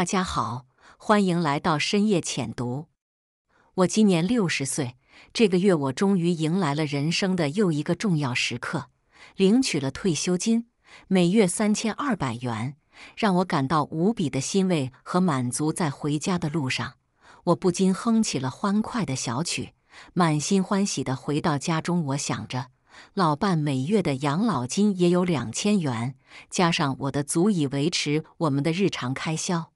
大家好，欢迎来到深夜浅读。我今年六十岁，这个月我终于迎来了人生的又一个重要时刻，领取了退休金，每月三千二百元，让我感到无比的欣慰和满足。在回家的路上，我不禁哼起了欢快的小曲，满心欢喜的回到家中。我想着，老伴每月的养老金也有两千元，加上我的，足以维持我们的日常开销。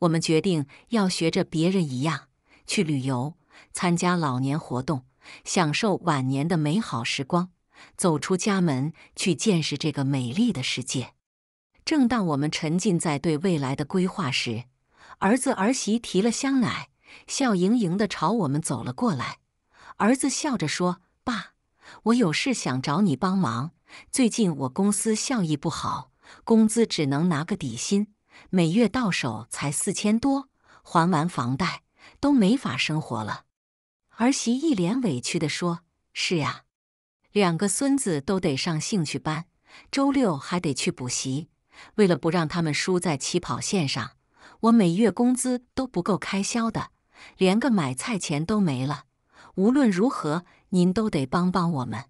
我们决定要学着别人一样去旅游，参加老年活动，享受晚年的美好时光，走出家门去见识这个美丽的世界。正当我们沉浸在对未来的规划时，儿子儿媳提了香奶，笑盈盈地朝我们走了过来。儿子笑着说：“爸，我有事想找你帮忙。最近我公司效益不好，工资只能拿个底薪。”每月到手才四千多，还完房贷都没法生活了。儿媳一脸委屈地说：“是呀，两个孙子都得上兴趣班，周六还得去补习。为了不让他们输在起跑线上，我每月工资都不够开销的，连个买菜钱都没了。无论如何，您都得帮帮我们。”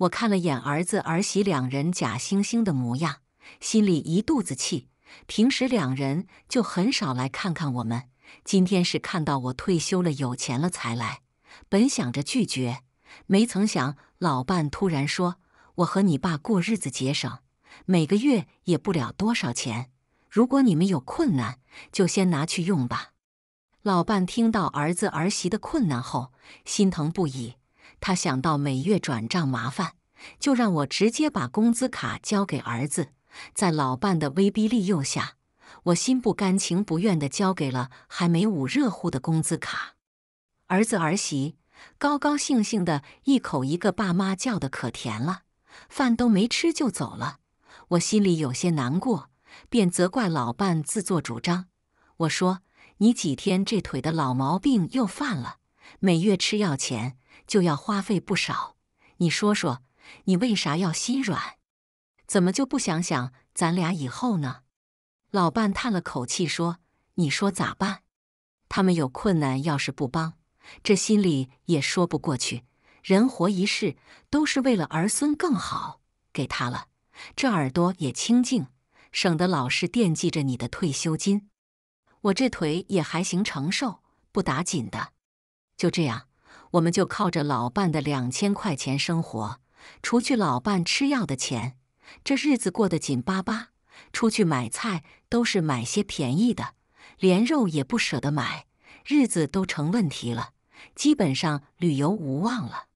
我看了眼儿子儿媳两人假惺惺的模样，心里一肚子气。平时两人就很少来看看我们，今天是看到我退休了有钱了才来。本想着拒绝，没曾想老伴突然说：“我和你爸过日子节省，每个月也不了多少钱。如果你们有困难，就先拿去用吧。”老伴听到儿子儿媳的困难后，心疼不已。他想到每月转账麻烦，就让我直接把工资卡交给儿子。在老伴的威逼利诱下，我心不甘情不愿地交给了还没捂热乎的工资卡。儿子儿媳高高兴兴的一口一个“爸妈”叫的可甜了，饭都没吃就走了。我心里有些难过，便责怪老伴自作主张。我说：“你几天这腿的老毛病又犯了，每月吃药钱就要花费不少。你说说，你为啥要心软？”怎么就不想想咱俩以后呢？老伴叹了口气说：“你说咋办？他们有困难，要是不帮，这心里也说不过去。人活一世，都是为了儿孙更好。给他了，这耳朵也清净，省得老是惦记着你的退休金。我这腿也还行，承受不打紧的。就这样，我们就靠着老伴的两千块钱生活，除去老伴吃药的钱。”这日子过得紧巴巴，出去买菜都是买些便宜的，连肉也不舍得买，日子都成问题了，基本上旅游无望了。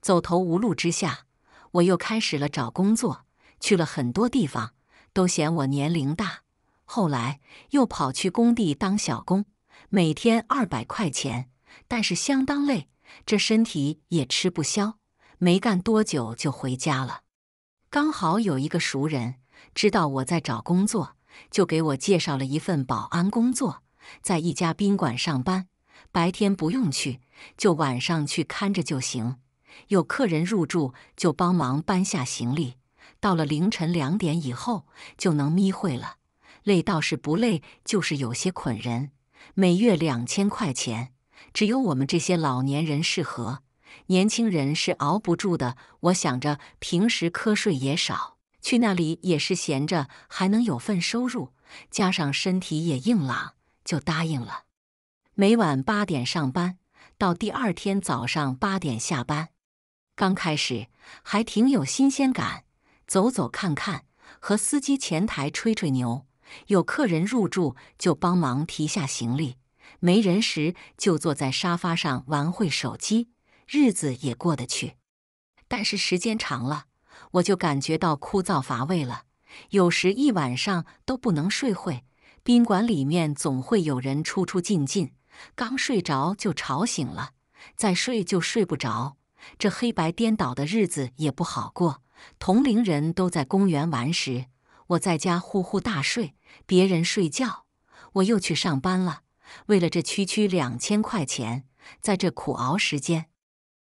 走投无路之下，我又开始了找工作，去了很多地方，都嫌我年龄大。后来又跑去工地当小工，每天二百块钱，但是相当累，这身体也吃不消，没干多久就回家了。刚好有一个熟人知道我在找工作，就给我介绍了一份保安工作，在一家宾馆上班。白天不用去，就晚上去看着就行。有客人入住就帮忙搬下行李。到了凌晨两点以后就能眯会了，累倒是不累，就是有些捆人。每月两千块钱，只有我们这些老年人适合。年轻人是熬不住的。我想着平时瞌睡也少，去那里也是闲着，还能有份收入，加上身体也硬朗，就答应了。每晚八点上班，到第二天早上八点下班。刚开始还挺有新鲜感，走走看看，和司机、前台吹吹牛。有客人入住就帮忙提下行李，没人时就坐在沙发上玩会手机。日子也过得去，但是时间长了，我就感觉到枯燥乏味了。有时一晚上都不能睡会，宾馆里面总会有人出出进进，刚睡着就吵醒了，再睡就睡不着。这黑白颠倒的日子也不好过。同龄人都在公园玩时，我在家呼呼大睡；别人睡觉，我又去上班了。为了这区区两千块钱，在这苦熬时间。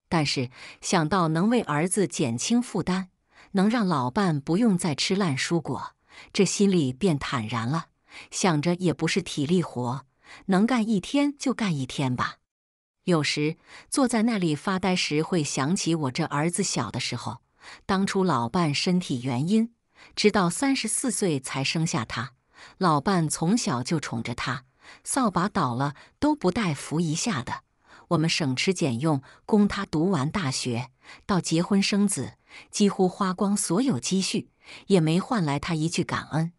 但是想到能为儿子减轻负担，能让老伴不用再吃烂蔬果，这心里便坦然了。想着也不是体力活，能干一天就干一天吧。有时坐在那里发呆时，会想起我这儿子小的时候，当初老伴身体原因，直到三十四岁才生下他。老伴从小就宠着他，扫把倒了都不带扶一下的。我们省吃俭用供他读完大学，到结婚生子，几乎花光所有积蓄，也没换来他一句感恩。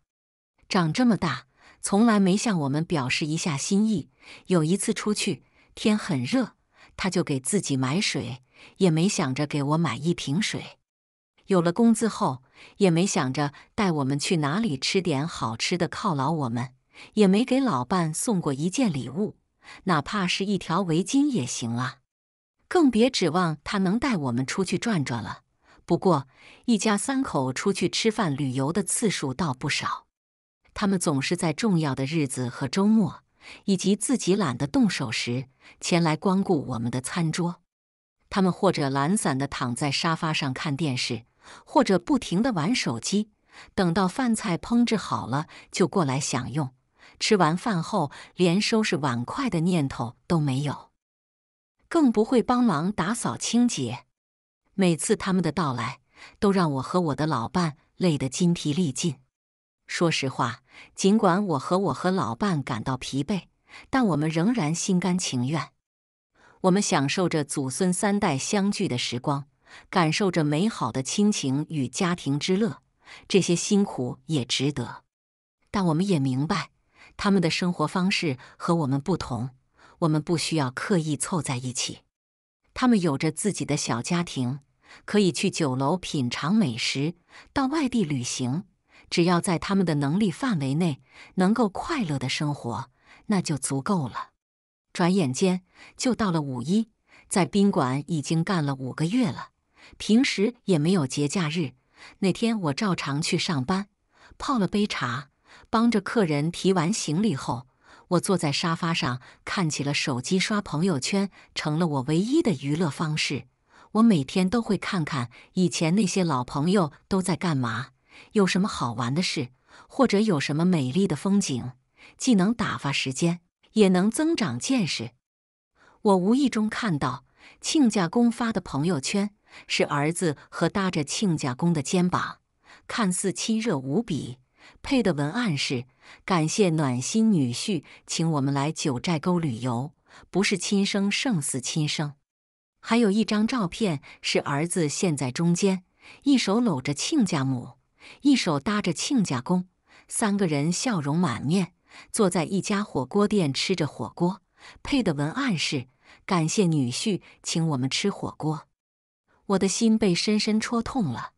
长这么大，从来没向我们表示一下心意。有一次出去，天很热，他就给自己买水，也没想着给我买一瓶水。有了工资后，也没想着带我们去哪里吃点好吃的犒劳我们，也没给老伴送过一件礼物。哪怕是一条围巾也行啊，更别指望他能带我们出去转转了。不过，一家三口出去吃饭、旅游的次数倒不少。他们总是在重要的日子和周末，以及自己懒得动手时，前来光顾我们的餐桌。他们或者懒散的躺在沙发上看电视，或者不停的玩手机，等到饭菜烹制好了，就过来享用。吃完饭后，连收拾碗筷的念头都没有，更不会帮忙打扫清洁。每次他们的到来，都让我和我的老伴累得筋疲力尽。说实话，尽管我和我和老伴感到疲惫，但我们仍然心甘情愿。我们享受着祖孙三代相聚的时光，感受着美好的亲情与家庭之乐，这些辛苦也值得。但我们也明白。他们的生活方式和我们不同，我们不需要刻意凑在一起。他们有着自己的小家庭，可以去酒楼品尝美食，到外地旅行。只要在他们的能力范围内，能够快乐的生活，那就足够了。转眼间就到了五一，在宾馆已经干了五个月了，平时也没有节假日。那天我照常去上班，泡了杯茶。帮着客人提完行李后，我坐在沙发上看起了手机，刷朋友圈成了我唯一的娱乐方式。我每天都会看看以前那些老朋友都在干嘛，有什么好玩的事，或者有什么美丽的风景，既能打发时间，也能增长见识。我无意中看到亲家公发的朋友圈，是儿子和搭着亲家公的肩膀，看似亲热无比。配的文案是：“感谢暖心女婿，请我们来九寨沟旅游，不是亲生胜似亲生。”还有一张照片是儿子陷在中间，一手搂着亲家母，一手搭着亲家公，三个人笑容满面，坐在一家火锅店吃着火锅。配的文案是：“感谢女婿，请我们吃火锅。”我的心被深深戳痛了。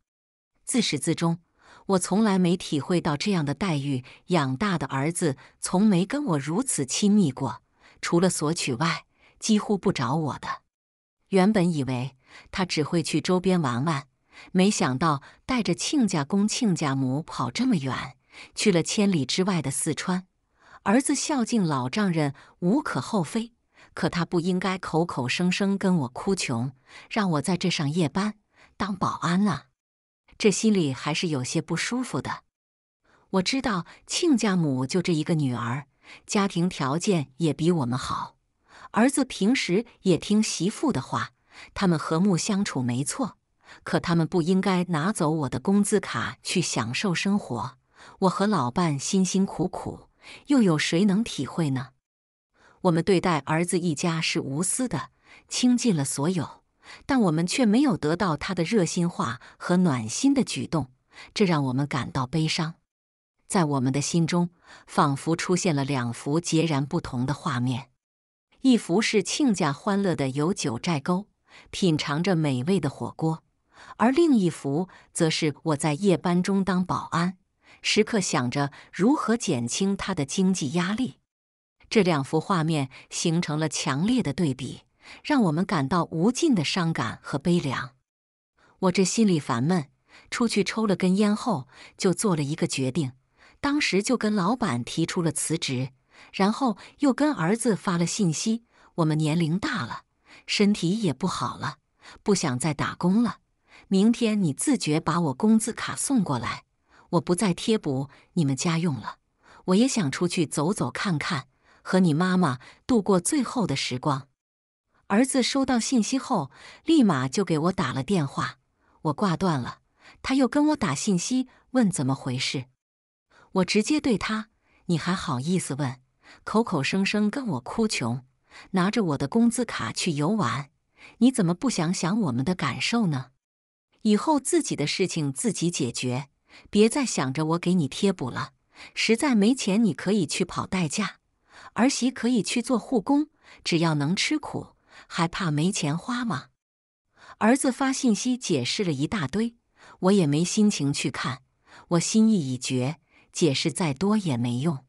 自始至终。我从来没体会到这样的待遇，养大的儿子从没跟我如此亲密过，除了索取外，几乎不找我的。原本以为他只会去周边玩玩，没想到带着亲家公、亲家母跑这么远，去了千里之外的四川。儿子孝敬老丈人无可厚非，可他不应该口口声声跟我哭穷，让我在这上夜班当保安啊！这心里还是有些不舒服的。我知道亲家母就这一个女儿，家庭条件也比我们好，儿子平时也听媳妇的话，他们和睦相处没错。可他们不应该拿走我的工资卡去享受生活。我和老伴辛辛苦苦，又有谁能体会呢？我们对待儿子一家是无私的，倾尽了所有。但我们却没有得到他的热心话和暖心的举动，这让我们感到悲伤。在我们的心中，仿佛出现了两幅截然不同的画面：一幅是亲家欢乐的游九寨沟，品尝着美味的火锅；而另一幅则是我在夜班中当保安，时刻想着如何减轻他的经济压力。这两幅画面形成了强烈的对比。让我们感到无尽的伤感和悲凉。我这心里烦闷，出去抽了根烟后，就做了一个决定。当时就跟老板提出了辞职，然后又跟儿子发了信息：我们年龄大了，身体也不好了，不想再打工了。明天你自觉把我工资卡送过来，我不再贴补你们家用了。我也想出去走走看看，和你妈妈度过最后的时光。儿子收到信息后，立马就给我打了电话，我挂断了。他又跟我打信息，问怎么回事。我直接对他：“你还好意思问？口口声声跟我哭穷，拿着我的工资卡去游玩，你怎么不想想我们的感受呢？以后自己的事情自己解决，别再想着我给你贴补了。实在没钱，你可以去跑代驾，儿媳可以去做护工，只要能吃苦。”还怕没钱花吗？儿子发信息解释了一大堆，我也没心情去看。我心意已决，解释再多也没用。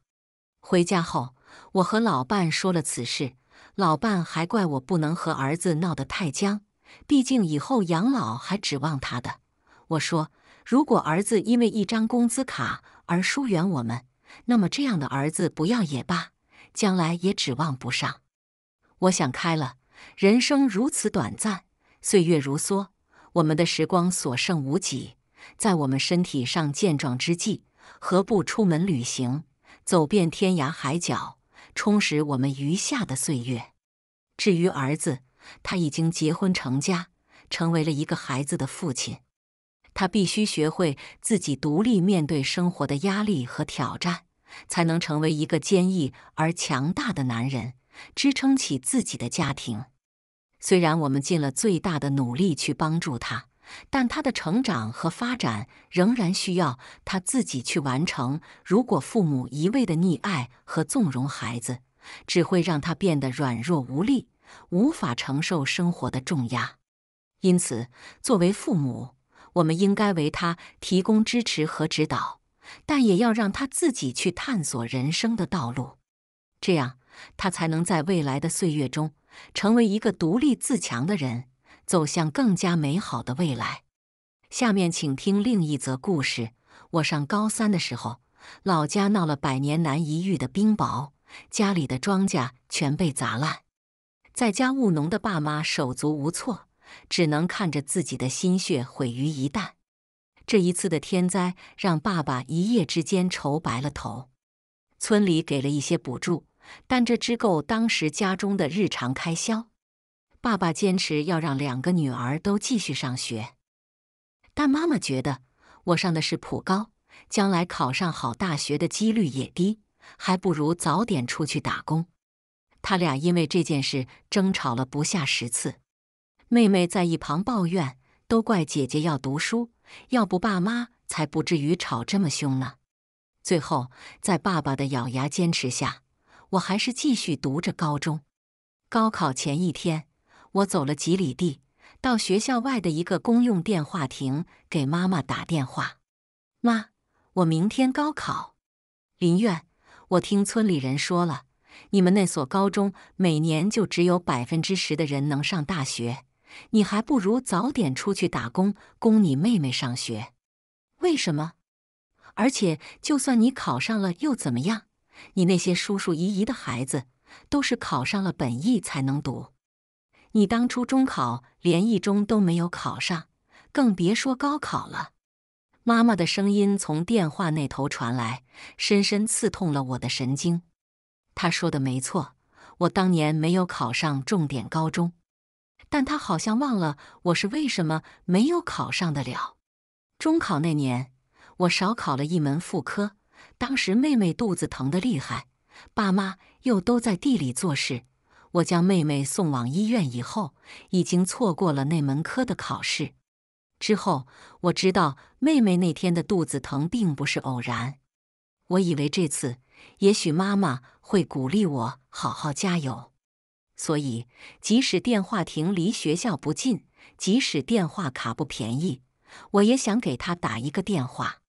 回家后，我和老伴说了此事，老伴还怪我不能和儿子闹得太僵，毕竟以后养老还指望他的。我说，如果儿子因为一张工资卡而疏远我们，那么这样的儿子不要也罢，将来也指望不上。我想开了。人生如此短暂，岁月如梭，我们的时光所剩无几。在我们身体尚健壮之际，何不出门旅行，走遍天涯海角，充实我们余下的岁月？至于儿子，他已经结婚成家，成为了一个孩子的父亲。他必须学会自己独立面对生活的压力和挑战，才能成为一个坚毅而强大的男人，支撑起自己的家庭。虽然我们尽了最大的努力去帮助他，但他的成长和发展仍然需要他自己去完成。如果父母一味的溺爱和纵容孩子，只会让他变得软弱无力，无法承受生活的重压。因此，作为父母，我们应该为他提供支持和指导，但也要让他自己去探索人生的道路，这样他才能在未来的岁月中。成为一个独立自强的人，走向更加美好的未来。下面请听另一则故事。我上高三的时候，老家闹了百年难一遇的冰雹，家里的庄稼全被砸烂。在家务农的爸妈手足无措，只能看着自己的心血毁于一旦。这一次的天灾让爸爸一夜之间愁白了头。村里给了一些补助。但这只够当时家中的日常开销。爸爸坚持要让两个女儿都继续上学，但妈妈觉得我上的是普高，将来考上好大学的几率也低，还不如早点出去打工。他俩因为这件事争吵了不下十次。妹妹在一旁抱怨：“都怪姐姐要读书，要不爸妈才不至于吵这么凶呢。”最后，在爸爸的咬牙坚持下。我还是继续读着高中。高考前一天，我走了几里地，到学校外的一个公用电话亭给妈妈打电话：“妈，我明天高考。林苑，我听村里人说了，你们那所高中每年就只有百分之十的人能上大学。你还不如早点出去打工，供你妹妹上学。为什么？而且，就算你考上了，又怎么样？”你那些叔叔姨姨的孩子，都是考上了本一才能读。你当初中考连一中都没有考上，更别说高考了。妈妈的声音从电话那头传来，深深刺痛了我的神经。她说的没错，我当年没有考上重点高中。但她好像忘了我是为什么没有考上的了。中考那年，我少考了一门副科。当时妹妹肚子疼的厉害，爸妈又都在地里做事。我将妹妹送往医院以后，已经错过了那门科的考试。之后我知道妹妹那天的肚子疼并不是偶然。我以为这次也许妈妈会鼓励我好好加油，所以即使电话亭离学校不近，即使电话卡不便宜，我也想给她打一个电话。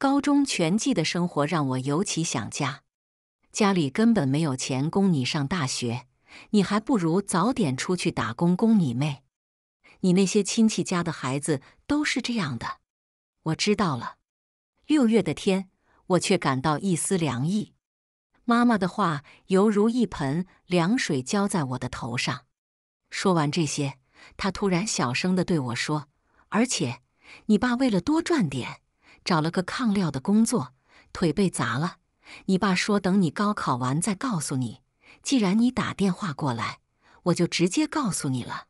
高中全寄的生活让我尤其想家。家里根本没有钱供你上大学，你还不如早点出去打工供你妹。你那些亲戚家的孩子都是这样的。我知道了。六月的天，我却感到一丝凉意。妈妈的话犹如一盆凉水浇在我的头上。说完这些，她突然小声的对我说：“而且，你爸为了多赚点。”找了个抗料的工作，腿被砸了。你爸说等你高考完再告诉你。既然你打电话过来，我就直接告诉你了。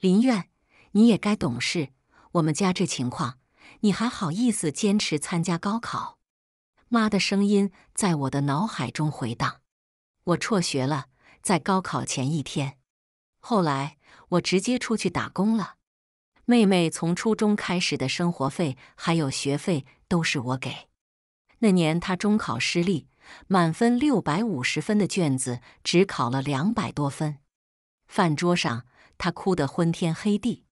林苑，你也该懂事。我们家这情况，你还好意思坚持参加高考？妈的声音在我的脑海中回荡。我辍学了，在高考前一天。后来我直接出去打工了。妹妹从初中开始的生活费还有学费都是我给。那年她中考失利，满分六百五十分的卷子只考了两百多分。饭桌上，她哭得昏天黑地，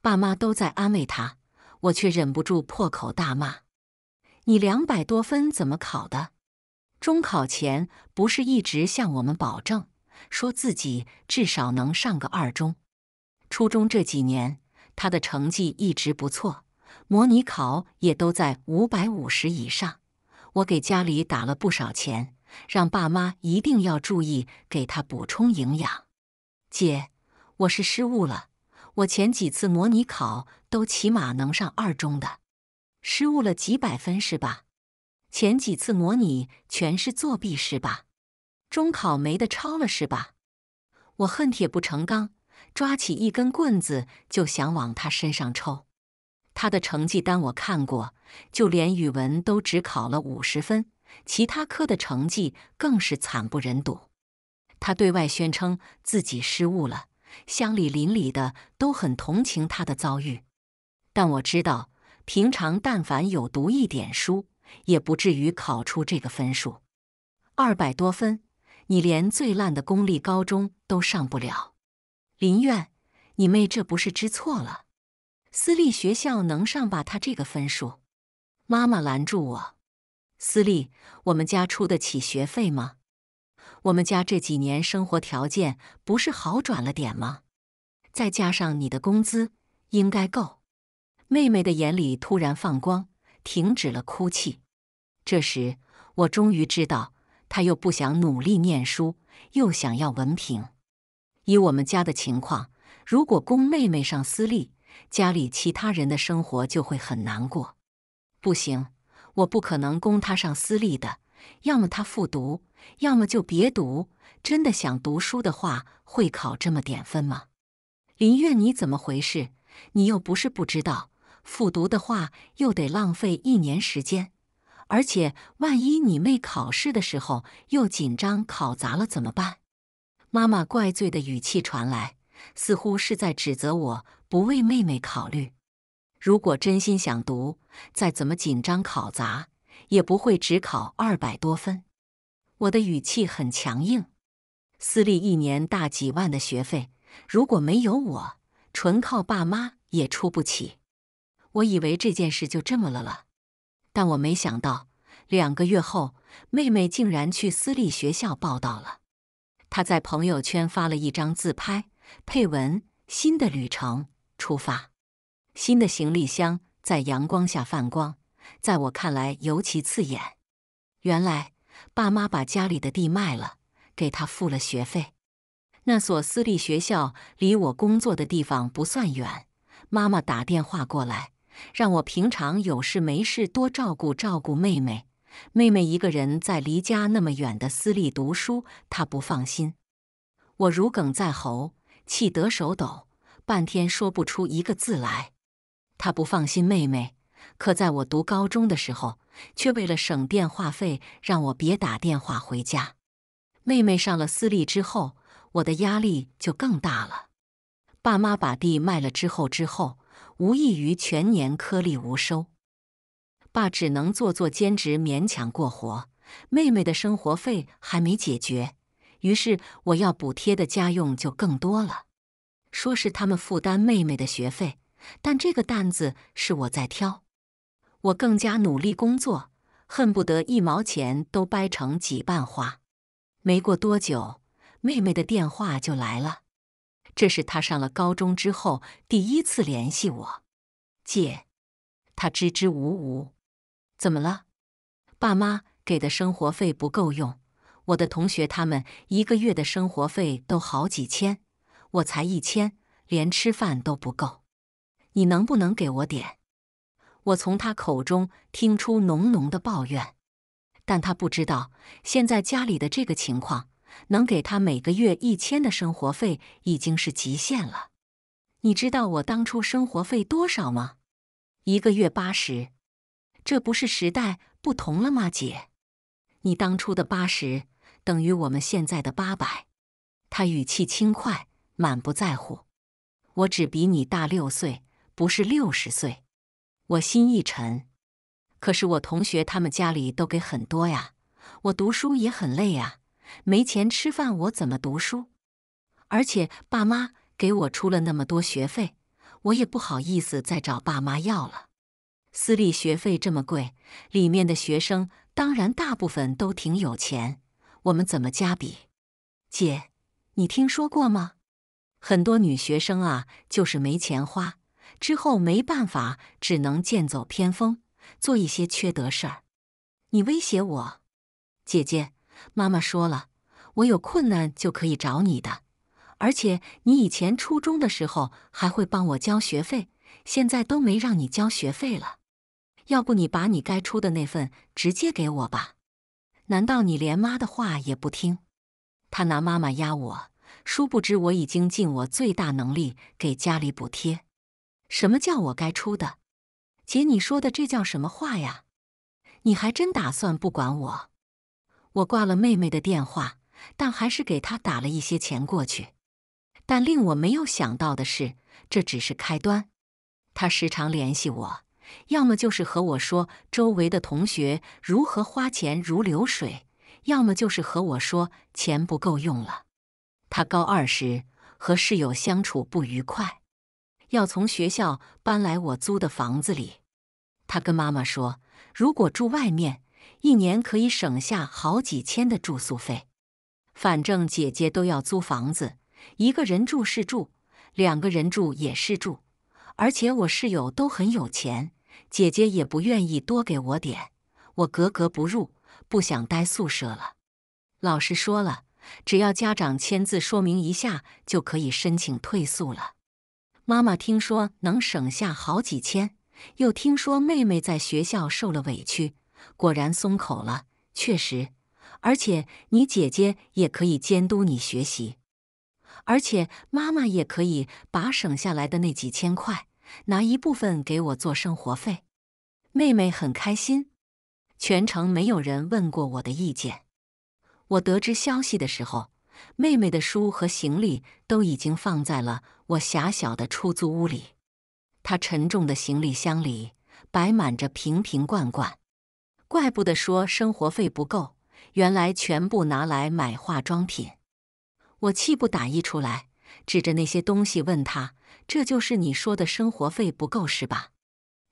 爸妈都在安慰她，我却忍不住破口大骂：“你两百多分怎么考的？中考前不是一直向我们保证，说自己至少能上个二中？初中这几年……”他的成绩一直不错，模拟考也都在五百五十以上。我给家里打了不少钱，让爸妈一定要注意给他补充营养。姐，我是失误了。我前几次模拟考都起码能上二中的，失误了几百分是吧？前几次模拟全是作弊是吧？中考没得抄了是吧？我恨铁不成钢。抓起一根棍子就想往他身上抽。他的成绩单我看过，就连语文都只考了五十分，其他科的成绩更是惨不忍睹。他对外宣称自己失误了，乡里邻里的都很同情他的遭遇。但我知道，平常但凡有读一点书，也不至于考出这个分数。二百多分，你连最烂的公立高中都上不了。林苑，你妹，这不是知错了？私立学校能上吧？她这个分数。妈妈拦住我：“私立，我们家出得起学费吗？我们家这几年生活条件不是好转了点吗？再加上你的工资，应该够。”妹妹的眼里突然放光，停止了哭泣。这时，我终于知道，她又不想努力念书，又想要文凭。以我们家的情况，如果供妹妹上私立，家里其他人的生活就会很难过。不行，我不可能供她上私立的。要么她复读，要么就别读。真的想读书的话，会考这么点分吗？林月，你怎么回事？你又不是不知道，复读的话又得浪费一年时间，而且万一你妹考试的时候又紧张考砸了怎么办？妈妈怪罪的语气传来，似乎是在指责我不为妹妹考虑。如果真心想读，再怎么紧张考砸，也不会只考二百多分。我的语气很强硬。私立一年大几万的学费，如果没有我，纯靠爸妈也出不起。我以为这件事就这么了了，但我没想到，两个月后，妹妹竟然去私立学校报道了。他在朋友圈发了一张自拍，配文：“新的旅程出发，新的行李箱在阳光下泛光，在我看来尤其刺眼。”原来爸妈把家里的地卖了，给他付了学费。那所私立学校离我工作的地方不算远。妈妈打电话过来，让我平常有事没事多照顾照顾妹妹。妹妹一个人在离家那么远的私立读书，她不放心。我如鲠在喉，气得手抖，半天说不出一个字来。她不放心妹妹，可在我读高中的时候，却为了省电话费，让我别打电话回家。妹妹上了私立之后，我的压力就更大了。爸妈把地卖了之后，之后无异于全年颗粒无收。爸只能做做兼职，勉强过活。妹妹的生活费还没解决，于是我要补贴的家用就更多了。说是他们负担妹妹的学费，但这个担子是我在挑。我更加努力工作，恨不得一毛钱都掰成几瓣花。没过多久，妹妹的电话就来了，这是她上了高中之后第一次联系我。姐，她支支吾吾。怎么了？爸妈给的生活费不够用，我的同学他们一个月的生活费都好几千，我才一千，连吃饭都不够。你能不能给我点？我从他口中听出浓浓的抱怨，但他不知道现在家里的这个情况，能给他每个月一千的生活费已经是极限了。你知道我当初生活费多少吗？一个月八十。这不是时代不同了吗，姐？你当初的八十等于我们现在的八百。他语气轻快，满不在乎。我只比你大六岁，不是六十岁。我心一沉。可是我同学他们家里都给很多呀，我读书也很累呀，没钱吃饭，我怎么读书？而且爸妈给我出了那么多学费，我也不好意思再找爸妈要了。私立学费这么贵，里面的学生当然大部分都挺有钱。我们怎么加比？姐，你听说过吗？很多女学生啊，就是没钱花，之后没办法，只能剑走偏锋，做一些缺德事儿。你威胁我，姐姐，妈妈说了，我有困难就可以找你的，而且你以前初中的时候还会帮我交学费，现在都没让你交学费了。要不你把你该出的那份直接给我吧？难道你连妈的话也不听？他拿妈妈压我，殊不知我已经尽我最大能力给家里补贴。什么叫我该出的？姐，你说的这叫什么话呀？你还真打算不管我？我挂了妹妹的电话，但还是给她打了一些钱过去。但令我没有想到的是，这只是开端。她时常联系我。要么就是和我说周围的同学如何花钱如流水，要么就是和我说钱不够用了。他高二时和室友相处不愉快，要从学校搬来我租的房子里。他跟妈妈说，如果住外面，一年可以省下好几千的住宿费。反正姐姐都要租房子，一个人住是住，两个人住也是住，而且我室友都很有钱。姐姐也不愿意多给我点，我格格不入，不想待宿舍了。老师说了，只要家长签字说明一下，就可以申请退宿了。妈妈听说能省下好几千，又听说妹妹在学校受了委屈，果然松口了。确实，而且你姐姐也可以监督你学习，而且妈妈也可以把省下来的那几千块。拿一部分给我做生活费，妹妹很开心。全程没有人问过我的意见。我得知消息的时候，妹妹的书和行李都已经放在了我狭小的出租屋里。她沉重的行李箱里摆满着瓶瓶罐罐，怪不得说生活费不够，原来全部拿来买化妆品。我气不打一处来，指着那些东西问她。这就是你说的生活费不够是吧？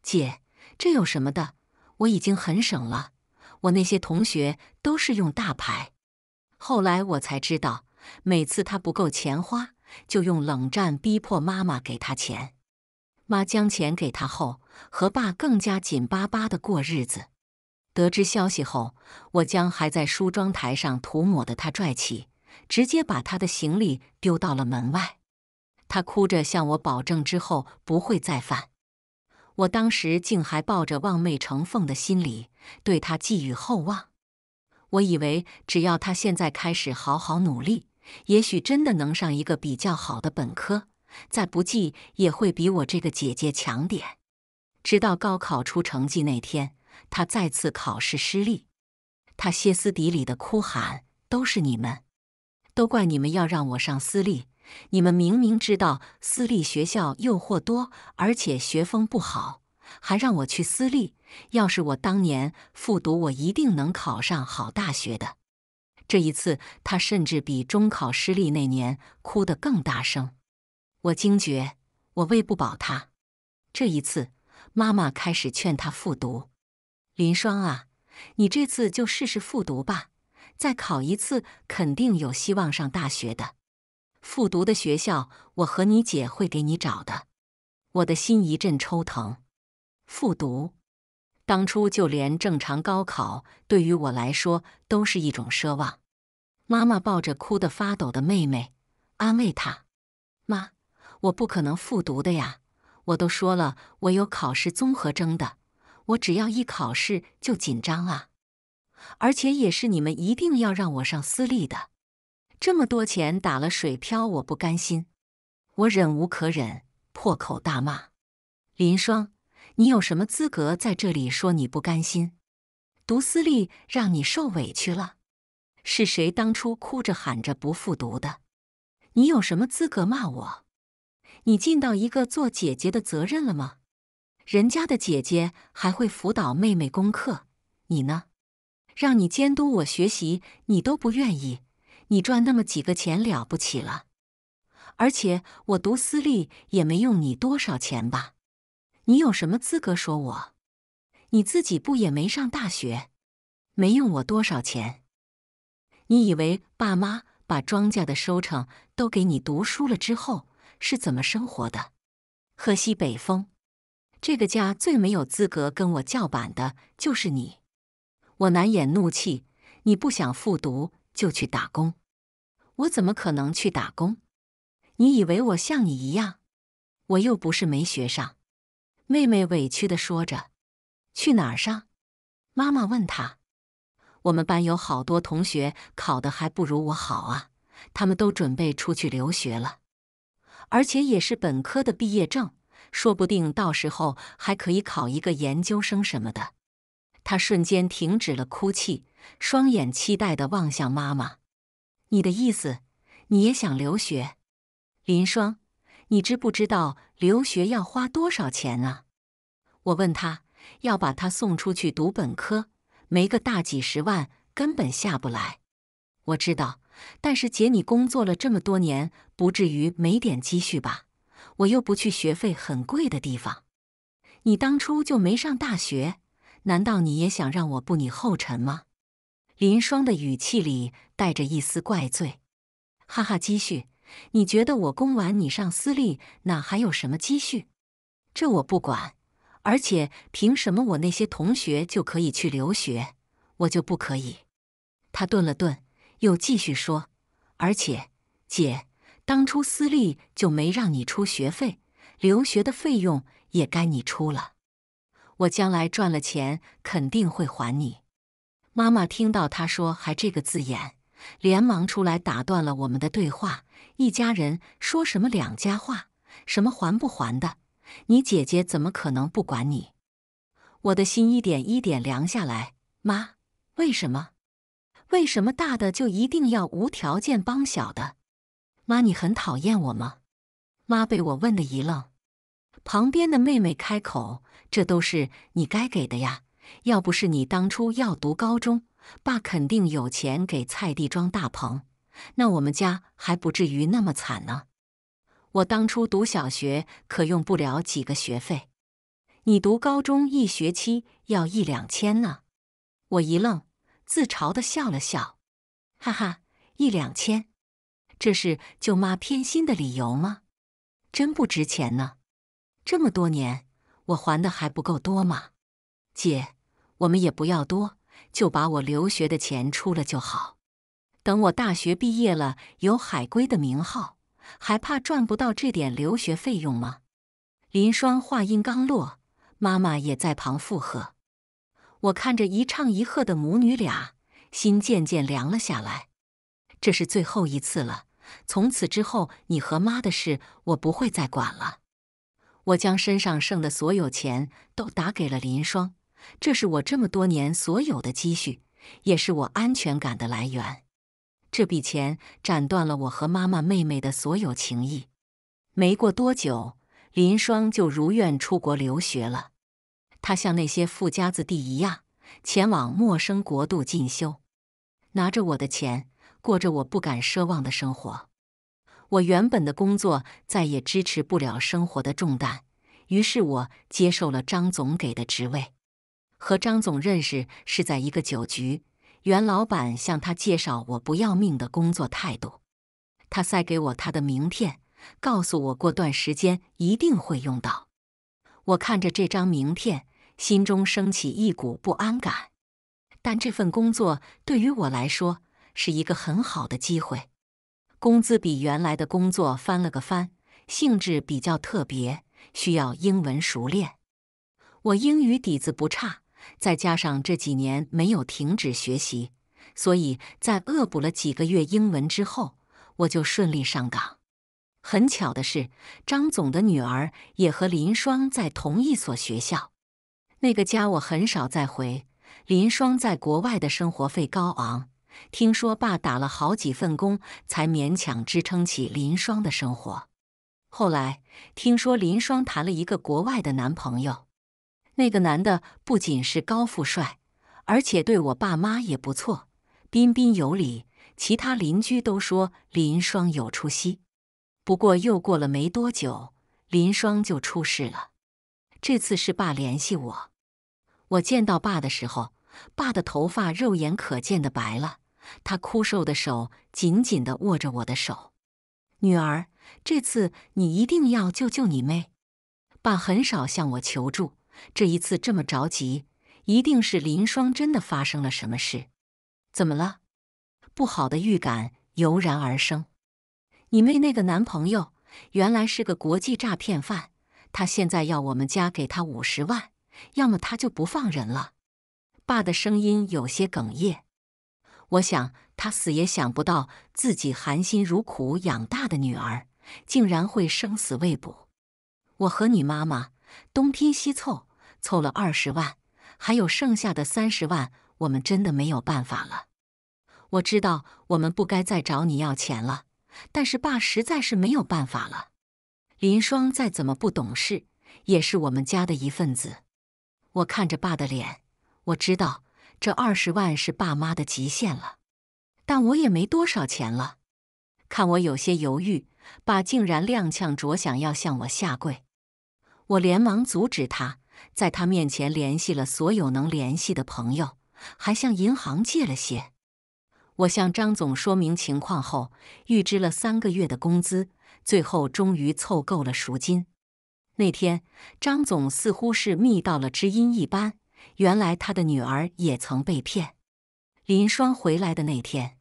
姐，这有什么的？我已经很省了。我那些同学都是用大牌。后来我才知道，每次他不够钱花，就用冷战逼迫妈妈给他钱。妈将钱给他后，和爸更加紧巴巴的过日子。得知消息后，我将还在梳妆台上涂抹的他拽起，直接把他的行李丢到了门外。他哭着向我保证，之后不会再犯。我当时竟还抱着望妹成凤的心理，对他寄予厚望。我以为只要他现在开始好好努力，也许真的能上一个比较好的本科，再不济也会比我这个姐姐强点。直到高考出成绩那天，他再次考试失利，他歇斯底里的哭喊：“都是你们，都怪你们要让我上私立！”你们明明知道私立学校诱惑多，而且学风不好，还让我去私立。要是我当年复读，我一定能考上好大学的。这一次，他甚至比中考失利那年哭得更大声。我惊觉，我喂不饱他。这一次，妈妈开始劝他复读：“林霜啊，你这次就试试复读吧，再考一次，肯定有希望上大学的。”复读的学校，我和你姐会给你找的。我的心一阵抽疼。复读，当初就连正常高考对于我来说都是一种奢望。妈妈抱着哭得发抖的妹妹，安慰她：“妈，我不可能复读的呀！我都说了，我有考试综合征的，我只要一考试就紧张啊。而且也是你们一定要让我上私立的。”这么多钱打了水漂，我不甘心，我忍无可忍，破口大骂：“林霜，你有什么资格在这里说你不甘心？读私立让你受委屈了，是谁当初哭着喊着不复读的？你有什么资格骂我？你尽到一个做姐姐的责任了吗？人家的姐姐还会辅导妹妹功课，你呢？让你监督我学习，你都不愿意。”你赚那么几个钱了不起了，而且我读私立也没用你多少钱吧？你有什么资格说我？你自己不也没上大学？没用我多少钱？你以为爸妈把庄稼的收成都给你读书了之后是怎么生活的？喝西北风？这个家最没有资格跟我叫板的就是你！我难掩怒气，你不想复读就去打工。我怎么可能去打工？你以为我像你一样？我又不是没学上。妹妹委屈的说着：“去哪儿上？”妈妈问她：“我们班有好多同学考的还不如我好啊，他们都准备出去留学了，而且也是本科的毕业证，说不定到时候还可以考一个研究生什么的。”她瞬间停止了哭泣，双眼期待的望向妈妈。你的意思，你也想留学？林双，你知不知道留学要花多少钱啊？我问他，要把他送出去读本科，没个大几十万根本下不来。我知道，但是姐，你工作了这么多年，不至于没点积蓄吧？我又不去学费很贵的地方。你当初就没上大学，难道你也想让我步你后尘吗？林霜的语气里带着一丝怪罪：“哈哈，积蓄？你觉得我供完你上私立，哪还有什么积蓄？这我不管。而且凭什么我那些同学就可以去留学，我就不可以？”他顿了顿，又继续说：“而且，姐，当初私立就没让你出学费，留学的费用也该你出了。我将来赚了钱，肯定会还你。”妈妈听到他说“还”这个字眼，连忙出来打断了我们的对话。一家人说什么两家话，什么还不还的？你姐姐怎么可能不管你？我的心一点一点凉下来。妈，为什么？为什么大的就一定要无条件帮小的？妈，你很讨厌我吗？妈被我问的一愣。旁边的妹妹开口：“这都是你该给的呀。”要不是你当初要读高中，爸肯定有钱给菜地装大棚，那我们家还不至于那么惨呢。我当初读小学可用不了几个学费，你读高中一学期要一两千呢。我一愣，自嘲的笑了笑，哈哈，一两千，这是舅妈偏心的理由吗？真不值钱呢，这么多年我还的还不够多吗，姐？我们也不要多，就把我留学的钱出了就好。等我大学毕业了，有海归的名号，还怕赚不到这点留学费用吗？林霜话音刚落，妈妈也在旁附和。我看着一唱一和的母女俩，心渐渐凉了下来。这是最后一次了，从此之后，你和妈的事我不会再管了。我将身上剩的所有钱都打给了林霜。这是我这么多年所有的积蓄，也是我安全感的来源。这笔钱斩断了我和妈妈、妹妹的所有情谊。没过多久，林双就如愿出国留学了。他像那些富家子弟一样，前往陌生国度进修，拿着我的钱，过着我不敢奢望的生活。我原本的工作再也支持不了生活的重担，于是我接受了张总给的职位。和张总认识是在一个酒局，袁老板向他介绍我不要命的工作态度，他塞给我他的名片，告诉我过段时间一定会用到。我看着这张名片，心中升起一股不安感。但这份工作对于我来说是一个很好的机会，工资比原来的工作翻了个翻，性质比较特别，需要英文熟练。我英语底子不差。再加上这几年没有停止学习，所以在恶补了几个月英文之后，我就顺利上岗。很巧的是，张总的女儿也和林双在同一所学校。那个家我很少再回。林双在国外的生活费高昂，听说爸打了好几份工才勉强支撑起林双的生活。后来听说林双谈了一个国外的男朋友。那个男的不仅是高富帅，而且对我爸妈也不错，彬彬有礼。其他邻居都说林双有出息。不过又过了没多久，林双就出事了。这次是爸联系我。我见到爸的时候，爸的头发肉眼可见的白了，他枯瘦的手紧紧的握着我的手。女儿，这次你一定要救救你妹。爸很少向我求助。这一次这么着急，一定是林霜真的发生了什么事？怎么了？不好的预感油然而生。你妹那个男朋友原来是个国际诈骗犯，他现在要我们家给他五十万，要么他就不放人了。爸的声音有些哽咽。我想他死也想不到，自己含辛茹苦养大的女儿，竟然会生死未卜。我和你妈妈东拼西凑。凑了二十万，还有剩下的三十万，我们真的没有办法了。我知道我们不该再找你要钱了，但是爸实在是没有办法了。林双再怎么不懂事，也是我们家的一份子。我看着爸的脸，我知道这二十万是爸妈的极限了，但我也没多少钱了。看我有些犹豫，爸竟然踉跄着想要向我下跪，我连忙阻止他。在他面前联系了所有能联系的朋友，还向银行借了些。我向张总说明情况后，预支了三个月的工资，最后终于凑够了赎金。那天，张总似乎是觅到了知音一般，原来他的女儿也曾被骗。林霜回来的那天，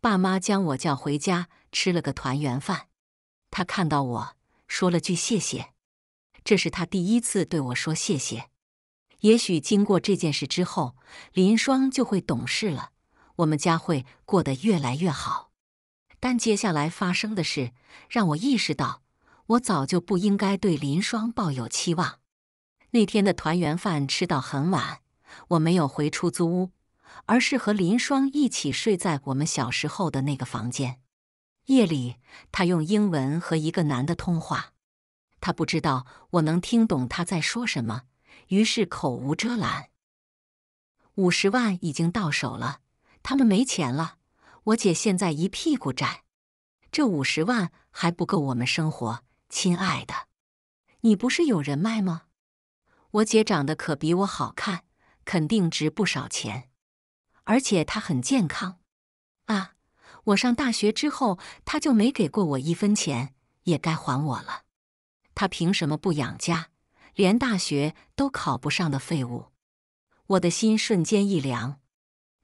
爸妈将我叫回家吃了个团圆饭。他看到我说了句谢谢。这是他第一次对我说谢谢。也许经过这件事之后，林双就会懂事了，我们家会过得越来越好。但接下来发生的事让我意识到，我早就不应该对林双抱有期望。那天的团圆饭吃到很晚，我没有回出租屋，而是和林双一起睡在我们小时候的那个房间。夜里，他用英文和一个男的通话。他不知道我能听懂他在说什么，于是口无遮拦。五十万已经到手了，他们没钱了。我姐现在一屁股债，这五十万还不够我们生活。亲爱的，你不是有人脉吗？我姐长得可比我好看，肯定值不少钱。而且她很健康啊！我上大学之后，她就没给过我一分钱，也该还我了。他凭什么不养家，连大学都考不上的废物？我的心瞬间一凉，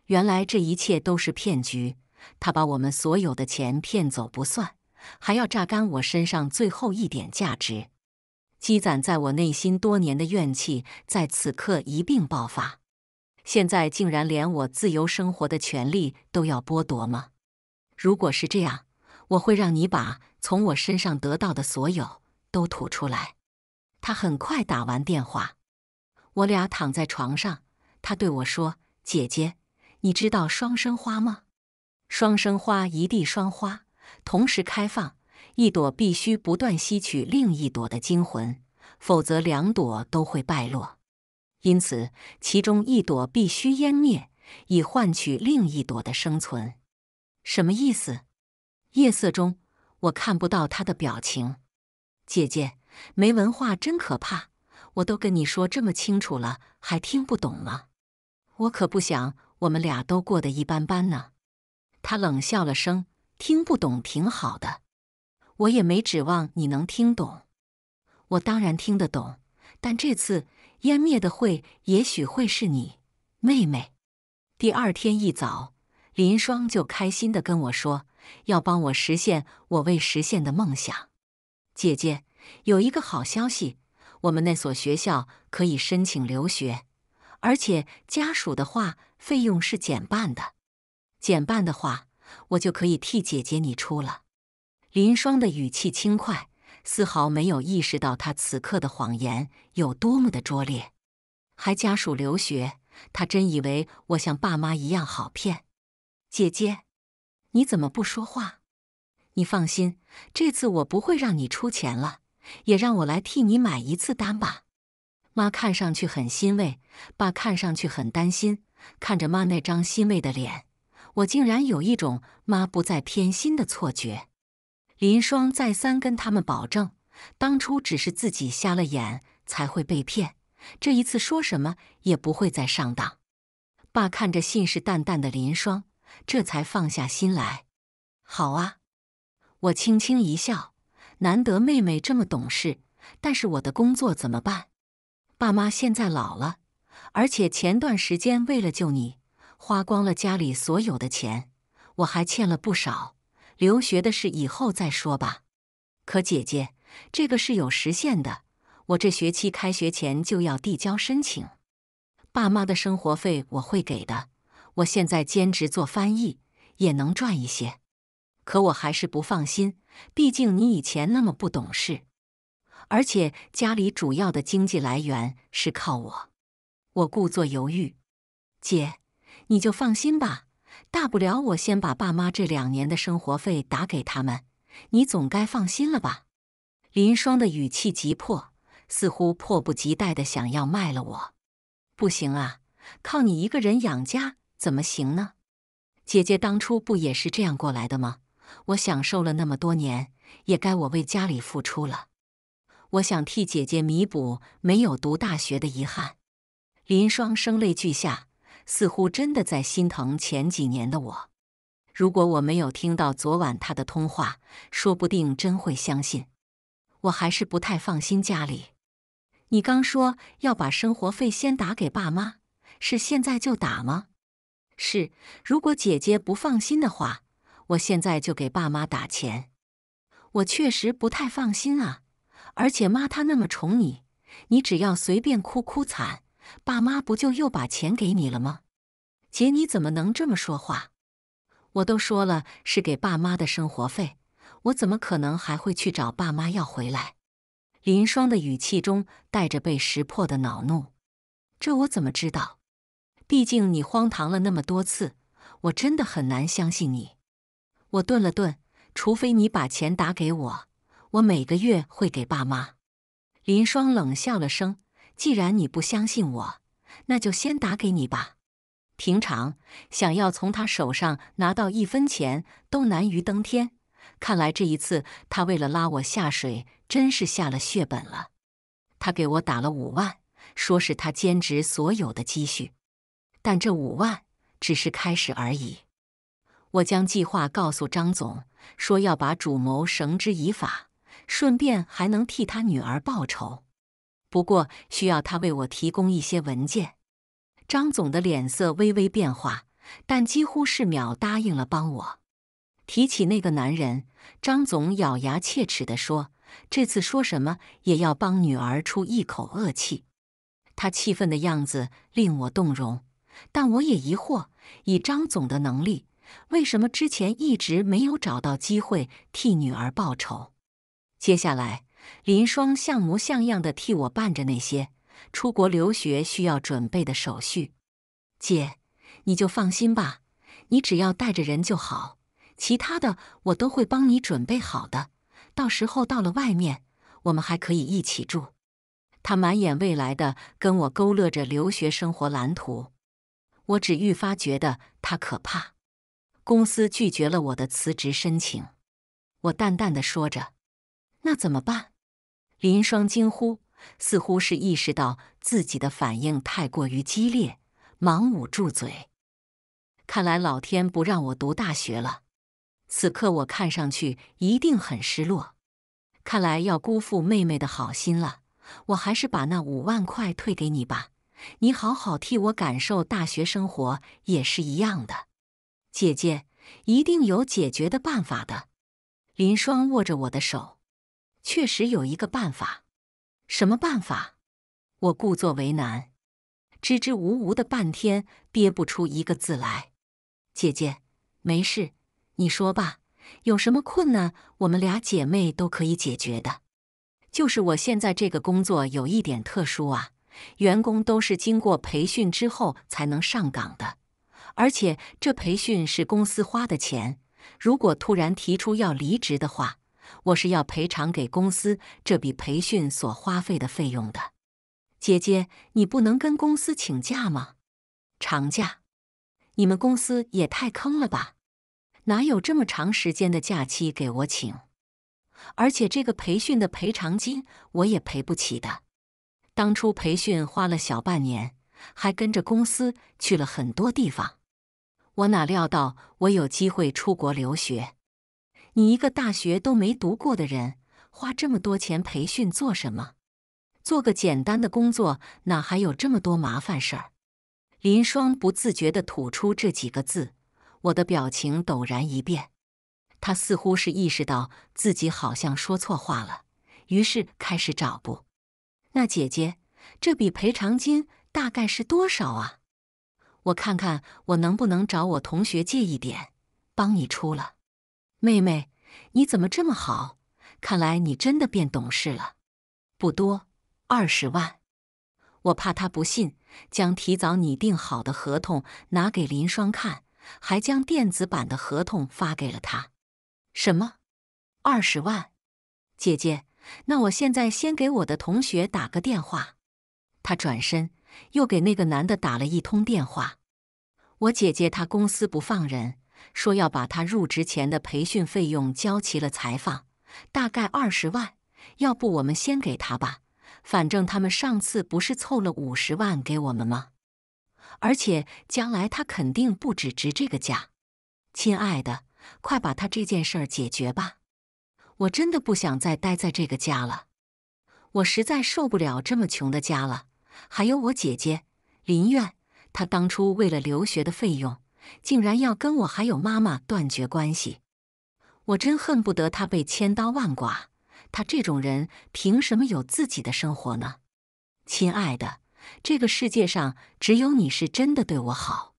原来这一切都是骗局。他把我们所有的钱骗走不算，还要榨干我身上最后一点价值。积攒在我内心多年的怨气，在此刻一并爆发。现在竟然连我自由生活的权利都要剥夺吗？如果是这样，我会让你把从我身上得到的所有。都吐出来。他很快打完电话，我俩躺在床上。他对我说：“姐姐，你知道双生花吗？双生花一地双花同时开放，一朵必须不断吸取另一朵的精魂，否则两朵都会败落。因此，其中一朵必须湮灭，以换取另一朵的生存。什么意思？”夜色中，我看不到他的表情。姐姐没文化真可怕！我都跟你说这么清楚了，还听不懂吗？我可不想我们俩都过得一般般呢。他冷笑了声：“听不懂挺好的，我也没指望你能听懂。我当然听得懂，但这次湮灭的会也许会是你妹妹。”第二天一早，林霜就开心的跟我说：“要帮我实现我未实现的梦想。”姐姐，有一个好消息，我们那所学校可以申请留学，而且家属的话费用是减半的。减半的话，我就可以替姐姐你出了。林霜的语气轻快，丝毫没有意识到他此刻的谎言有多么的拙劣。还家属留学，他真以为我像爸妈一样好骗？姐姐，你怎么不说话？你放心，这次我不会让你出钱了，也让我来替你买一次单吧。妈看上去很欣慰，爸看上去很担心。看着妈那张欣慰的脸，我竟然有一种妈不再偏心的错觉。林双再三跟他们保证，当初只是自己瞎了眼才会被骗，这一次说什么也不会再上当。爸看着信誓旦旦的林双，这才放下心来。好啊。我轻轻一笑，难得妹妹这么懂事。但是我的工作怎么办？爸妈现在老了，而且前段时间为了救你，花光了家里所有的钱，我还欠了不少。留学的事以后再说吧。可姐姐，这个是有时限的，我这学期开学前就要递交申请。爸妈的生活费我会给的，我现在兼职做翻译，也能赚一些。可我还是不放心，毕竟你以前那么不懂事，而且家里主要的经济来源是靠我。我故作犹豫，姐，你就放心吧，大不了我先把爸妈这两年的生活费打给他们，你总该放心了吧？林霜的语气急迫，似乎迫不及待的想要卖了我。不行啊，靠你一个人养家怎么行呢？姐姐当初不也是这样过来的吗？我享受了那么多年，也该我为家里付出了。我想替姐姐弥补没有读大学的遗憾。林霜声泪俱下，似乎真的在心疼前几年的我。如果我没有听到昨晚她的通话，说不定真会相信。我还是不太放心家里。你刚说要把生活费先打给爸妈，是现在就打吗？是，如果姐姐不放心的话。我现在就给爸妈打钱，我确实不太放心啊。而且妈她那么宠你，你只要随便哭哭惨，爸妈不就又把钱给你了吗？姐，你怎么能这么说话？我都说了是给爸妈的生活费，我怎么可能还会去找爸妈要回来？林霜的语气中带着被识破的恼怒，这我怎么知道？毕竟你荒唐了那么多次，我真的很难相信你。我顿了顿，除非你把钱打给我，我每个月会给爸妈。林霜冷笑了声：“既然你不相信我，那就先打给你吧。”平常想要从他手上拿到一分钱都难于登天，看来这一次他为了拉我下水，真是下了血本了。他给我打了五万，说是他兼职所有的积蓄，但这五万只是开始而已。我将计划告诉张总，说要把主谋绳之以法，顺便还能替他女儿报仇。不过需要他为我提供一些文件。张总的脸色微微变化，但几乎是秒答应了帮我。提起那个男人，张总咬牙切齿地说：“这次说什么也要帮女儿出一口恶气。”他气愤的样子令我动容，但我也疑惑，以张总的能力。为什么之前一直没有找到机会替女儿报仇？接下来，林霜像模像样的替我办着那些出国留学需要准备的手续。姐，你就放心吧，你只要带着人就好，其他的我都会帮你准备好的。到时候到了外面，我们还可以一起住。他满眼未来的跟我勾勒着留学生活蓝图，我只愈发觉得他可怕。公司拒绝了我的辞职申请，我淡淡的说着。那怎么办？林霜惊呼，似乎是意识到自己的反应太过于激烈，忙捂住嘴。看来老天不让我读大学了。此刻我看上去一定很失落。看来要辜负妹妹的好心了。我还是把那五万块退给你吧，你好好替我感受大学生活也是一样的。姐姐一定有解决的办法的。林霜握着我的手，确实有一个办法。什么办法？我故作为难，支支吾吾的半天憋不出一个字来。姐姐，没事，你说吧，有什么困难，我们俩姐妹都可以解决的。就是我现在这个工作有一点特殊啊，员工都是经过培训之后才能上岗的。而且这培训是公司花的钱，如果突然提出要离职的话，我是要赔偿给公司这笔培训所花费的费用的。姐姐，你不能跟公司请假吗？长假？你们公司也太坑了吧！哪有这么长时间的假期给我请？而且这个培训的赔偿金我也赔不起的。当初培训花了小半年，还跟着公司去了很多地方。我哪料到我有机会出国留学？你一个大学都没读过的人，花这么多钱培训做什么？做个简单的工作哪还有这么多麻烦事儿？林霜不自觉的吐出这几个字，我的表情陡然一变。他似乎是意识到自己好像说错话了，于是开始找补。那姐姐，这笔赔偿金大概是多少啊？我看看我能不能找我同学借一点，帮你出了。妹妹，你怎么这么好？看来你真的变懂事了。不多，二十万。我怕他不信，将提早拟定好的合同拿给林双看，还将电子版的合同发给了他。什么？二十万？姐姐，那我现在先给我的同学打个电话。他转身。又给那个男的打了一通电话。我姐姐她公司不放人，说要把她入职前的培训费用交齐了才放。大概二十万，要不我们先给她吧。反正他们上次不是凑了五十万给我们吗？而且将来他肯定不只值这个价。亲爱的，快把他这件事儿解决吧！我真的不想再待在这个家了，我实在受不了这么穷的家了。还有我姐姐林苑，她当初为了留学的费用，竟然要跟我还有妈妈断绝关系。我真恨不得她被千刀万剐。她这种人凭什么有自己的生活呢？亲爱的，这个世界上只有你是真的对我好。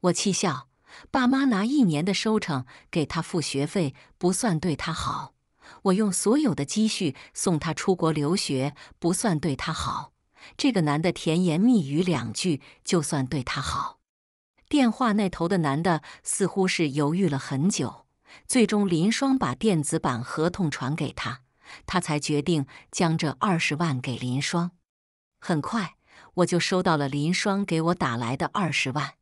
我气笑，爸妈拿一年的收成给她付学费不算对她好，我用所有的积蓄送她出国留学不算对她好。这个男的甜言蜜语两句就算对他好，电话那头的男的似乎是犹豫了很久，最终林双把电子版合同传给他，他才决定将这二十万给林双。很快我就收到了林双给我打来的二十万，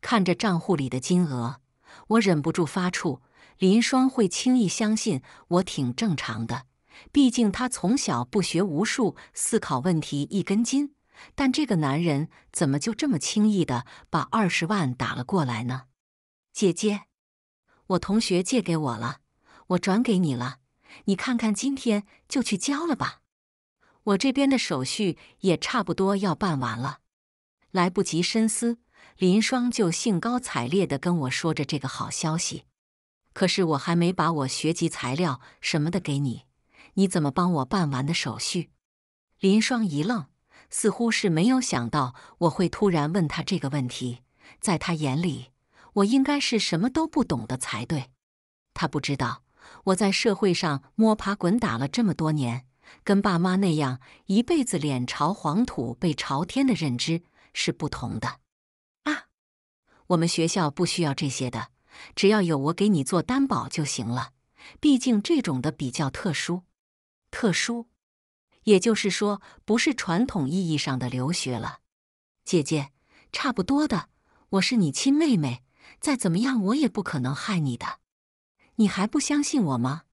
看着账户里的金额，我忍不住发怵。林双会轻易相信我，挺正常的。毕竟他从小不学无术，思考问题一根筋。但这个男人怎么就这么轻易的把二十万打了过来呢？姐姐，我同学借给我了，我转给你了，你看看，今天就去交了吧。我这边的手续也差不多要办完了。来不及深思，林霜就兴高采烈的跟我说着这个好消息。可是我还没把我学籍材料什么的给你。你怎么帮我办完的手续？林霜一愣，似乎是没有想到我会突然问他这个问题。在他眼里，我应该是什么都不懂的才对。他不知道我在社会上摸爬滚打了这么多年，跟爸妈那样一辈子脸朝黄土背朝天的认知是不同的。啊，我们学校不需要这些的，只要有我给你做担保就行了。毕竟这种的比较特殊。特殊，也就是说，不是传统意义上的留学了。姐姐，差不多的。我是你亲妹妹，再怎么样，我也不可能害你的。你还不相信我吗？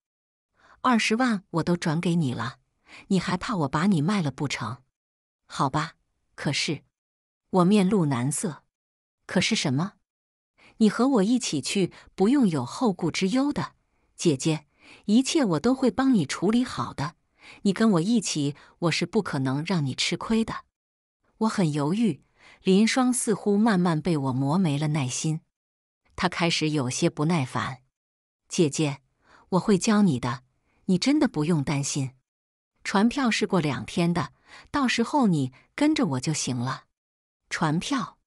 二十万我都转给你了，你还怕我把你卖了不成？好吧，可是，我面露难色。可是什么？你和我一起去，不用有后顾之忧的，姐姐。一切我都会帮你处理好的，你跟我一起，我是不可能让你吃亏的。我很犹豫，林霜似乎慢慢被我磨没了耐心，她开始有些不耐烦。姐姐，我会教你的，你真的不用担心。船票是过两天的，到时候你跟着我就行了。船票？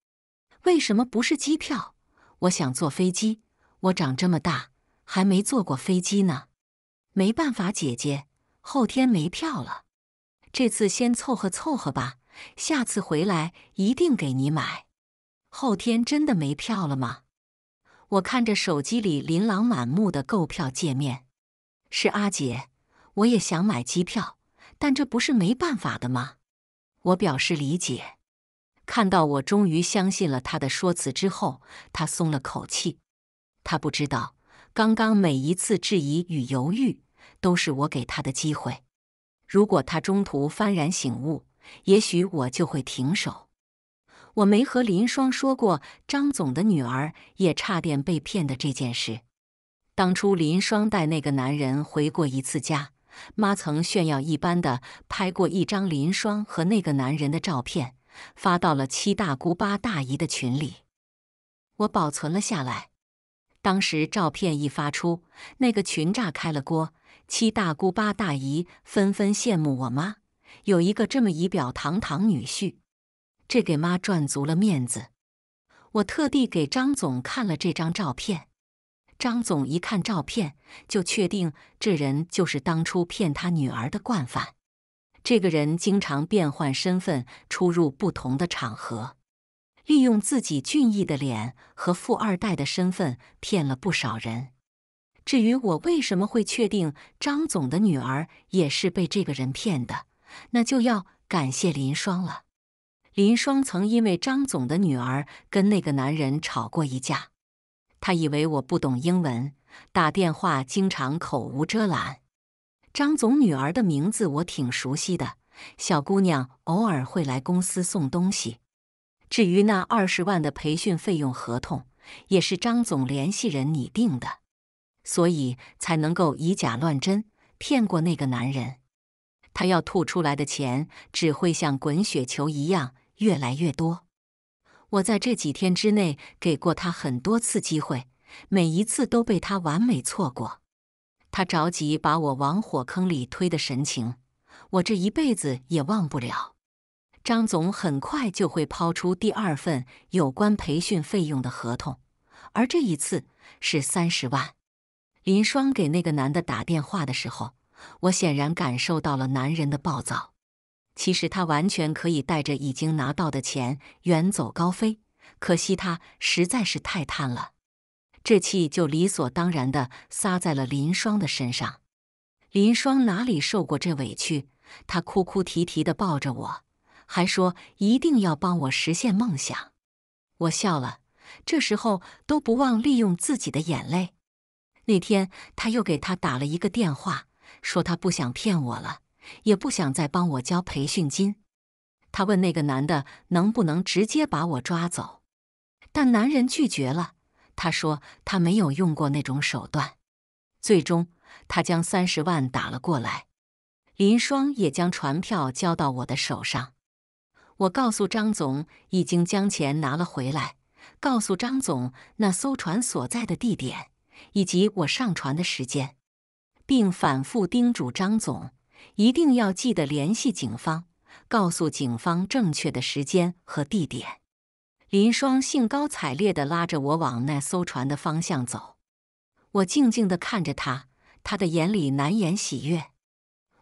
为什么不是机票？我想坐飞机，我长这么大还没坐过飞机呢。没办法，姐姐，后天没票了。这次先凑合凑合吧，下次回来一定给你买。后天真的没票了吗？我看着手机里琳琅满目的购票界面，是阿姐，我也想买机票，但这不是没办法的吗？我表示理解。看到我终于相信了他的说辞之后，他松了口气。他不知道，刚刚每一次质疑与犹豫。都是我给他的机会。如果他中途幡然醒悟，也许我就会停手。我没和林双说过张总的女儿也差点被骗的这件事。当初林双带那个男人回过一次家，妈曾炫耀一般的拍过一张林双和那个男人的照片，发到了七大姑八大姨的群里。我保存了下来。当时照片一发出，那个群炸开了锅。七大姑八大姨纷纷羡慕我妈有一个这么仪表堂堂女婿，这给妈赚足了面子。我特地给张总看了这张照片，张总一看照片，就确定这人就是当初骗他女儿的惯犯。这个人经常变换身份，出入不同的场合，利用自己俊逸的脸和富二代的身份骗了不少人。至于我为什么会确定张总的女儿也是被这个人骗的，那就要感谢林双了。林双曾因为张总的女儿跟那个男人吵过一架，他以为我不懂英文，打电话经常口无遮拦。张总女儿的名字我挺熟悉的，小姑娘偶尔会来公司送东西。至于那二十万的培训费用合同，也是张总联系人拟定的。所以才能够以假乱真，骗过那个男人。他要吐出来的钱只会像滚雪球一样越来越多。我在这几天之内给过他很多次机会，每一次都被他完美错过。他着急把我往火坑里推的神情，我这一辈子也忘不了。张总很快就会抛出第二份有关培训费用的合同，而这一次是三十万。林双给那个男的打电话的时候，我显然感受到了男人的暴躁。其实他完全可以带着已经拿到的钱远走高飞，可惜他实在是太贪了，这气就理所当然地撒在了林双的身上。林双哪里受过这委屈？她哭哭啼啼地抱着我，还说一定要帮我实现梦想。我笑了，这时候都不忘利用自己的眼泪。那天他又给他打了一个电话，说他不想骗我了，也不想再帮我交培训金。他问那个男的能不能直接把我抓走，但男人拒绝了。他说他没有用过那种手段。最终，他将三十万打了过来。林双也将船票交到我的手上。我告诉张总已经将钱拿了回来，告诉张总那艘船所在的地点。以及我上船的时间，并反复叮嘱张总一定要记得联系警方，告诉警方正确的时间和地点。林双兴高采烈地拉着我往那艘船的方向走，我静静地看着他，他的眼里难掩喜悦。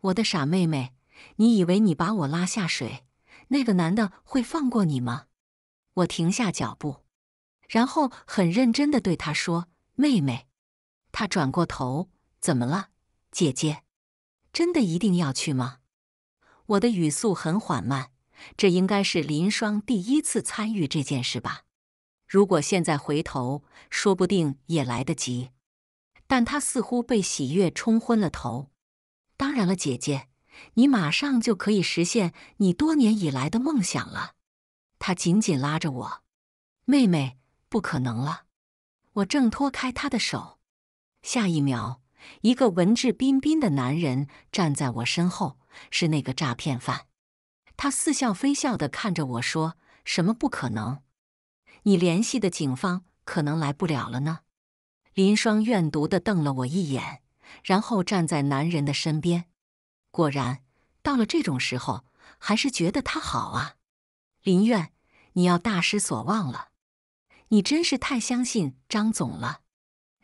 我的傻妹妹，你以为你把我拉下水，那个男的会放过你吗？我停下脚步，然后很认真的对他说。妹妹，她转过头，怎么了，姐姐？真的一定要去吗？我的语速很缓慢，这应该是林霜第一次参与这件事吧。如果现在回头，说不定也来得及。但她似乎被喜悦冲昏了头。当然了，姐姐，你马上就可以实现你多年以来的梦想了。她紧紧拉着我，妹妹，不可能了。我挣脱开他的手，下一秒，一个文质彬彬的男人站在我身后，是那个诈骗犯。他似笑非笑地看着我说：“什么不可能？你联系的警方可能来不了了呢。”林霜怨毒地瞪了我一眼，然后站在男人的身边。果然，到了这种时候，还是觉得他好啊。林苑，你要大失所望了。你真是太相信张总了！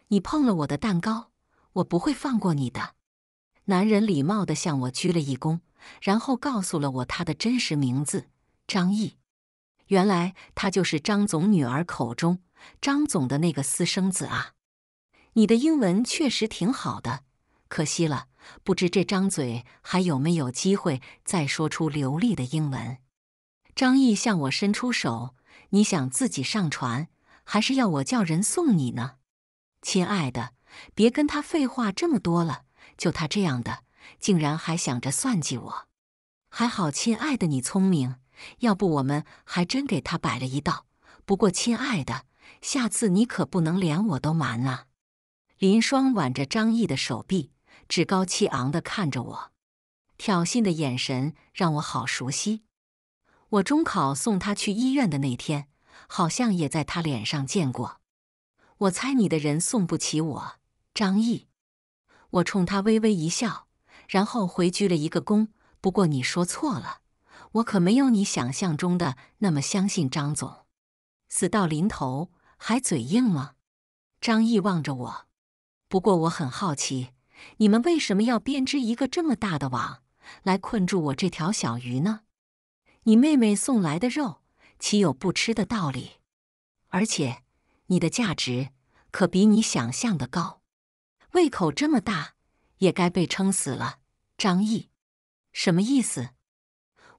你碰了我的蛋糕，我不会放过你的。男人礼貌的向我鞠了一躬，然后告诉了我他的真实名字——张毅。原来他就是张总女儿口中张总的那个私生子啊！你的英文确实挺好的，可惜了，不知这张嘴还有没有机会再说出流利的英文。张毅向我伸出手，你想自己上船？还是要我叫人送你呢，亲爱的，别跟他废话这么多了。就他这样的，竟然还想着算计我。还好，亲爱的，你聪明，要不我们还真给他摆了一道。不过，亲爱的，下次你可不能连我都瞒啊！林霜挽着张毅的手臂，趾高气昂地看着我，挑衅的眼神让我好熟悉。我中考送他去医院的那天。好像也在他脸上见过，我猜你的人送不起我，张毅。我冲他微微一笑，然后回鞠了一个躬。不过你说错了，我可没有你想象中的那么相信张总。死到临头还嘴硬吗？张毅望着我。不过我很好奇，你们为什么要编织一个这么大的网来困住我这条小鱼呢？你妹妹送来的肉。岂有不吃的道理？而且，你的价值可比你想象的高。胃口这么大，也该被撑死了。张毅，什么意思？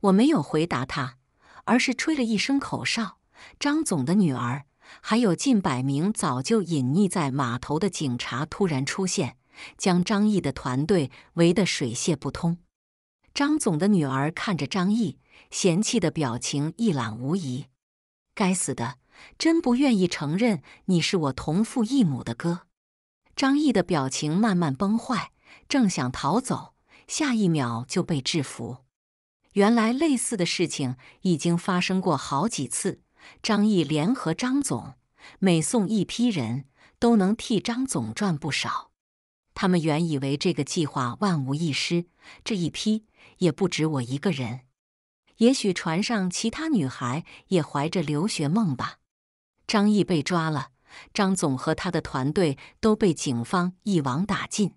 我没有回答他，而是吹了一声口哨。张总的女儿，还有近百名早就隐匿在码头的警察突然出现，将张毅的团队围得水泄不通。张总的女儿看着张毅。嫌弃的表情一览无遗。该死的，真不愿意承认你是我同父异母的哥。张毅的表情慢慢崩坏，正想逃走，下一秒就被制服。原来类似的事情已经发生过好几次。张毅联合张总，每送一批人，都能替张总赚不少。他们原以为这个计划万无一失，这一批也不止我一个人。也许船上其他女孩也怀着留学梦吧。张毅被抓了，张总和他的团队都被警方一网打尽。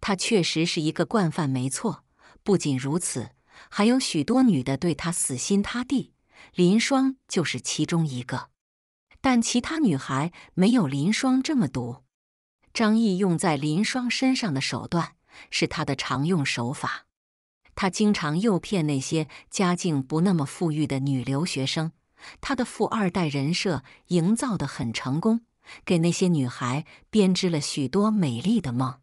他确实是一个惯犯，没错。不仅如此，还有许多女的对他死心塌地，林霜就是其中一个。但其他女孩没有林霜这么毒。张毅用在林霜身上的手段是他的常用手法。他经常诱骗那些家境不那么富裕的女留学生，他的富二代人设营造的很成功，给那些女孩编织了许多美丽的梦，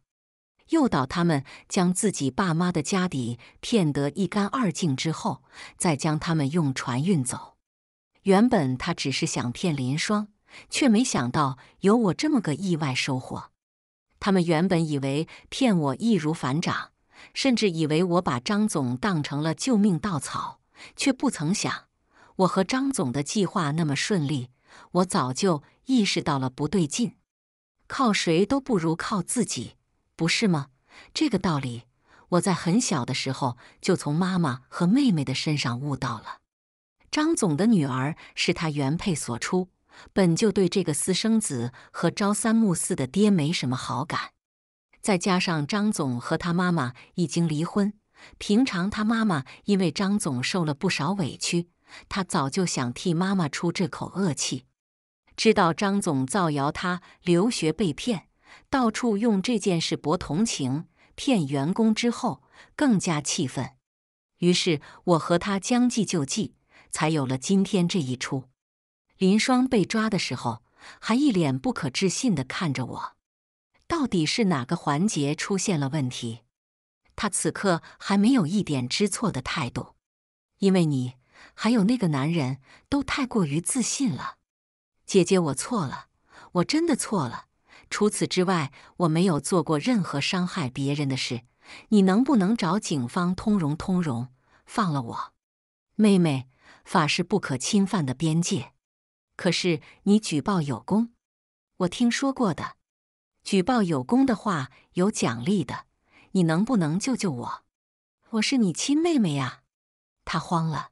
诱导他们将自己爸妈的家底骗得一干二净之后，再将他们用船运走。原本他只是想骗林霜，却没想到有我这么个意外收获。他们原本以为骗我易如反掌。甚至以为我把张总当成了救命稻草，却不曾想我和张总的计划那么顺利。我早就意识到了不对劲，靠谁都不如靠自己，不是吗？这个道理我在很小的时候就从妈妈和妹妹的身上悟到了。张总的女儿是他原配所出，本就对这个私生子和朝三暮四的爹没什么好感。再加上张总和他妈妈已经离婚，平常他妈妈因为张总受了不少委屈，他早就想替妈妈出这口恶气。知道张总造谣他留学被骗，到处用这件事博同情、骗员工之后，更加气愤。于是我和他将计就计，才有了今天这一出。林双被抓的时候，还一脸不可置信地看着我。到底是哪个环节出现了问题？他此刻还没有一点知错的态度，因为你还有那个男人，都太过于自信了。姐姐，我错了，我真的错了。除此之外，我没有做过任何伤害别人的事。你能不能找警方通融通融，放了我？妹妹，法是不可侵犯的边界。可是你举报有功，我听说过的。举报有功的话有奖励的，你能不能救救我？我是你亲妹妹呀！他慌了，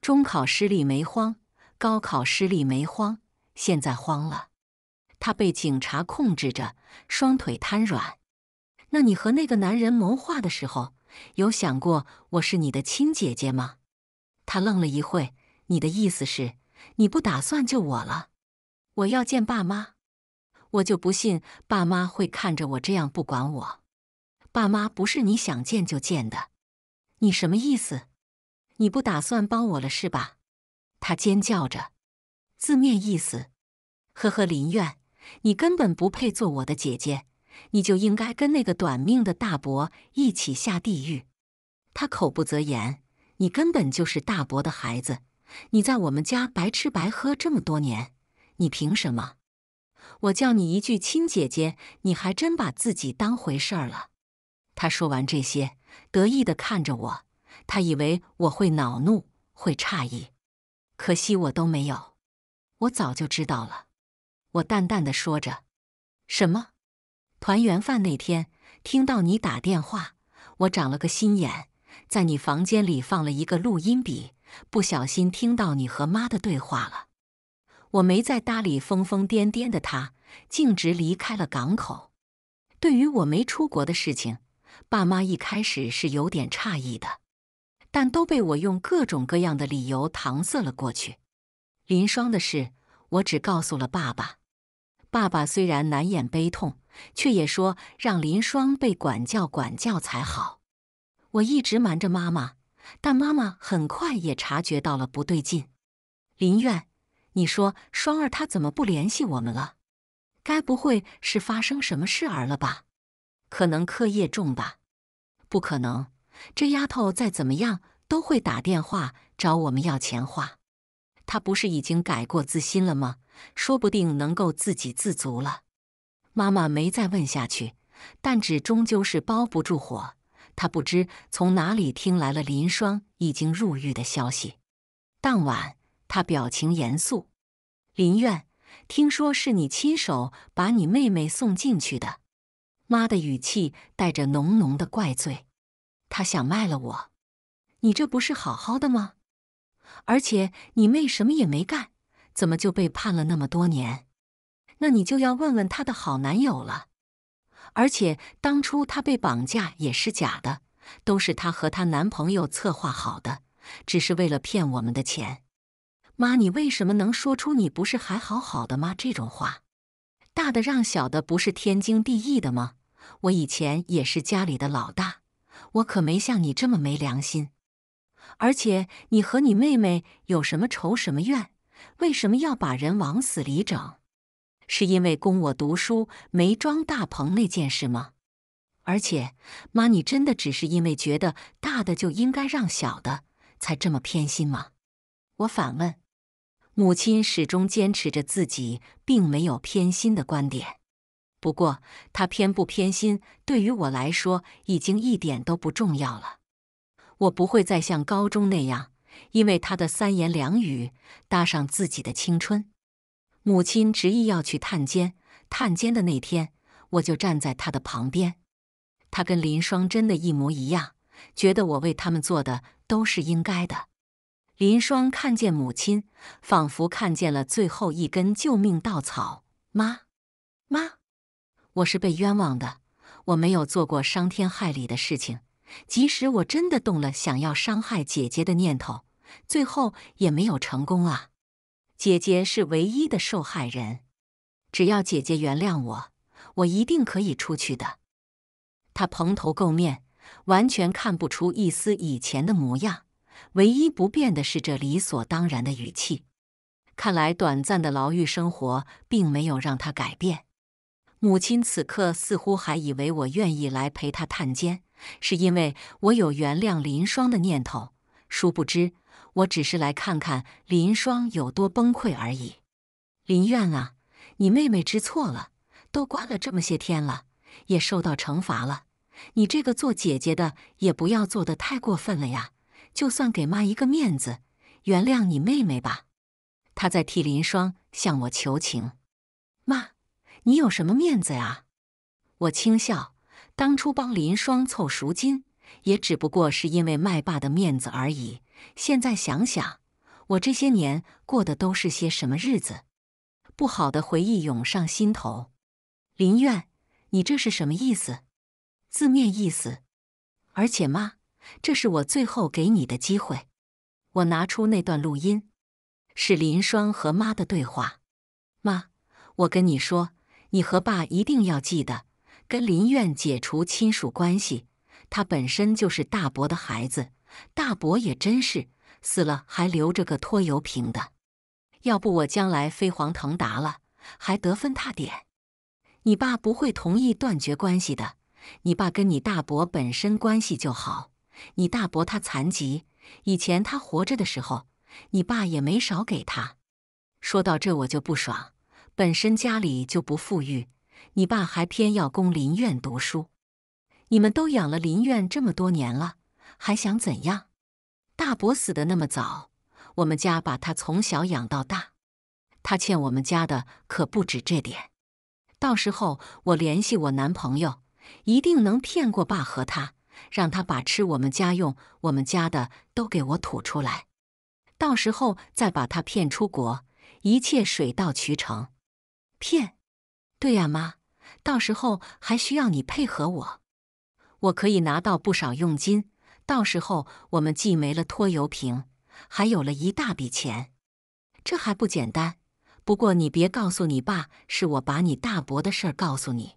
中考失利没慌，高考失利没慌，现在慌了。他被警察控制着，双腿瘫软。那你和那个男人谋划的时候，有想过我是你的亲姐姐吗？他愣了一会，你的意思是，你不打算救我了？我要见爸妈。我就不信爸妈会看着我这样不管我，爸妈不是你想见就见的，你什么意思？你不打算帮我了是吧？他尖叫着，字面意思，呵呵，林苑，你根本不配做我的姐姐，你就应该跟那个短命的大伯一起下地狱。他口不择言，你根本就是大伯的孩子，你在我们家白吃白喝这么多年，你凭什么？我叫你一句亲姐姐，你还真把自己当回事儿了。他说完这些，得意地看着我。他以为我会恼怒，会诧异，可惜我都没有。我早就知道了。我淡淡地说着：“什么？团圆饭那天，听到你打电话，我长了个心眼，在你房间里放了一个录音笔，不小心听到你和妈的对话了。”我没再搭理疯疯癫癫的他，径直离开了港口。对于我没出国的事情，爸妈一开始是有点诧异的，但都被我用各种各样的理由搪塞了过去。林霜的事，我只告诉了爸爸。爸爸虽然难掩悲痛，却也说让林霜被管教管教才好。我一直瞒着妈妈，但妈妈很快也察觉到了不对劲。林苑。你说双儿她怎么不联系我们了？该不会是发生什么事儿了吧？可能课业重吧？不可能，这丫头再怎么样都会打电话找我们要钱花。她不是已经改过自新了吗？说不定能够自给自足了。妈妈没再问下去，但纸终究是包不住火。她不知从哪里听来了林霜已经入狱的消息。当晚。他表情严肃，林苑，听说是你亲手把你妹妹送进去的。妈的语气带着浓浓的怪罪。她想卖了我，你这不是好好的吗？而且你妹什么也没干，怎么就被判了那么多年？那你就要问问她的好男友了。而且当初她被绑架也是假的，都是她和她男朋友策划好的，只是为了骗我们的钱。妈，你为什么能说出“你不是还好好的吗”这种话？大的让小的不是天经地义的吗？我以前也是家里的老大，我可没像你这么没良心。而且你和你妹妹有什么仇什么怨？为什么要把人往死里整？是因为供我读书没装大棚那件事吗？而且，妈，你真的只是因为觉得大的就应该让小的，才这么偏心吗？我反问。母亲始终坚持着自己并没有偏心的观点，不过她偏不偏心，对于我来说已经一点都不重要了。我不会再像高中那样，因为她的三言两语搭上自己的青春。母亲执意要去探监，探监的那天，我就站在她的旁边。她跟林双真的一模一样，觉得我为他们做的都是应该的。林霜看见母亲，仿佛看见了最后一根救命稻草。妈，妈，我是被冤枉的，我没有做过伤天害理的事情。即使我真的动了想要伤害姐姐的念头，最后也没有成功啊。姐姐是唯一的受害人，只要姐姐原谅我，我一定可以出去的。他蓬头垢面，完全看不出一丝以前的模样。唯一不变的是这理所当然的语气。看来短暂的牢狱生活并没有让他改变。母亲此刻似乎还以为我愿意来陪他探监，是因为我有原谅林霜的念头。殊不知，我只是来看看林霜有多崩溃而已。林苑啊，你妹妹知错了，都关了这么些天了，也受到惩罚了。你这个做姐姐的，也不要做得太过分了呀。就算给妈一个面子，原谅你妹妹吧。她在替林霜向我求情。妈，你有什么面子呀？”我轻笑，当初帮林霜凑赎金，也只不过是因为麦爸的面子而已。现在想想，我这些年过的都是些什么日子？不好的回忆涌上心头。林苑，你这是什么意思？字面意思。而且妈。这是我最后给你的机会。我拿出那段录音，是林霜和妈的对话。妈，我跟你说，你和爸一定要记得跟林苑解除亲属关系。他本身就是大伯的孩子，大伯也真是死了还留着个拖油瓶的。要不我将来飞黄腾达了，还得分他点。你爸不会同意断绝关系的。你爸跟你大伯本身关系就好。你大伯他残疾，以前他活着的时候，你爸也没少给他。说到这，我就不爽。本身家里就不富裕，你爸还偏要供林苑读书。你们都养了林苑这么多年了，还想怎样？大伯死的那么早，我们家把他从小养到大，他欠我们家的可不止这点。到时候我联系我男朋友，一定能骗过爸和他。让他把吃我们家用我们家的都给我吐出来，到时候再把他骗出国，一切水到渠成。骗？对呀，妈，到时候还需要你配合我，我可以拿到不少佣金。到时候我们既没了拖油瓶，还有了一大笔钱，这还不简单？不过你别告诉你爸，是我把你大伯的事儿告诉你。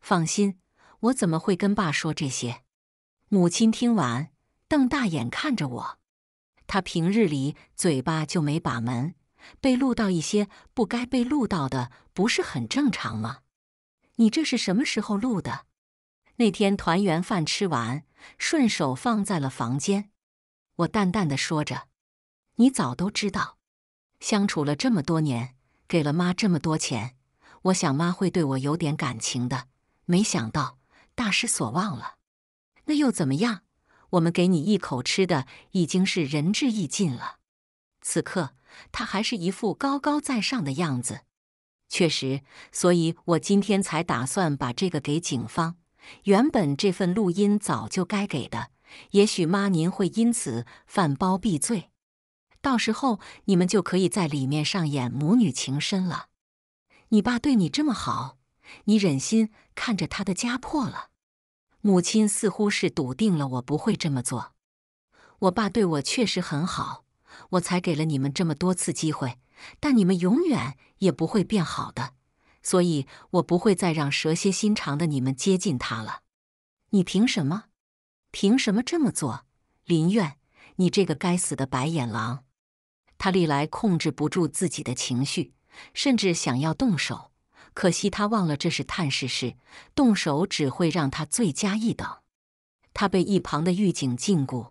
放心，我怎么会跟爸说这些？母亲听完，瞪大眼看着我。她平日里嘴巴就没把门，被录到一些不该被录到的，不是很正常吗？你这是什么时候录的？那天团圆饭吃完，顺手放在了房间。我淡淡的说着：“你早都知道，相处了这么多年，给了妈这么多钱，我想妈会对我有点感情的。没想到，大失所望了。”那又怎么样？我们给你一口吃的已经是仁至义尽了。此刻他还是一副高高在上的样子。确实，所以我今天才打算把这个给警方。原本这份录音早就该给的。也许妈您会因此犯包庇罪，到时候你们就可以在里面上演母女情深了。你爸对你这么好，你忍心看着他的家破了？母亲似乎是笃定了，我不会这么做。我爸对我确实很好，我才给了你们这么多次机会，但你们永远也不会变好的，所以我不会再让蛇蝎心肠的你们接近他了。你凭什么？凭什么这么做，林苑？你这个该死的白眼狼！他历来控制不住自己的情绪，甚至想要动手。可惜他忘了这是探视室，动手只会让他罪加一等。他被一旁的狱警禁锢，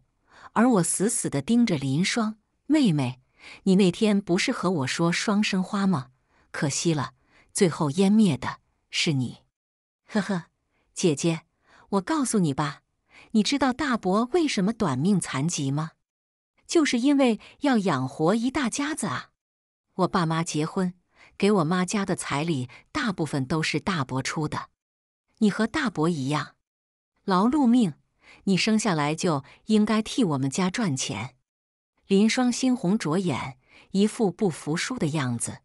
而我死死地盯着林霜妹妹。你那天不是和我说双生花吗？可惜了，最后湮灭的是你。呵呵，姐姐，我告诉你吧，你知道大伯为什么短命残疾吗？就是因为要养活一大家子啊。我爸妈结婚。给我妈家的彩礼，大部分都是大伯出的。你和大伯一样，劳碌命。你生下来就应该替我们家赚钱。林霜猩红着眼，一副不服输的样子。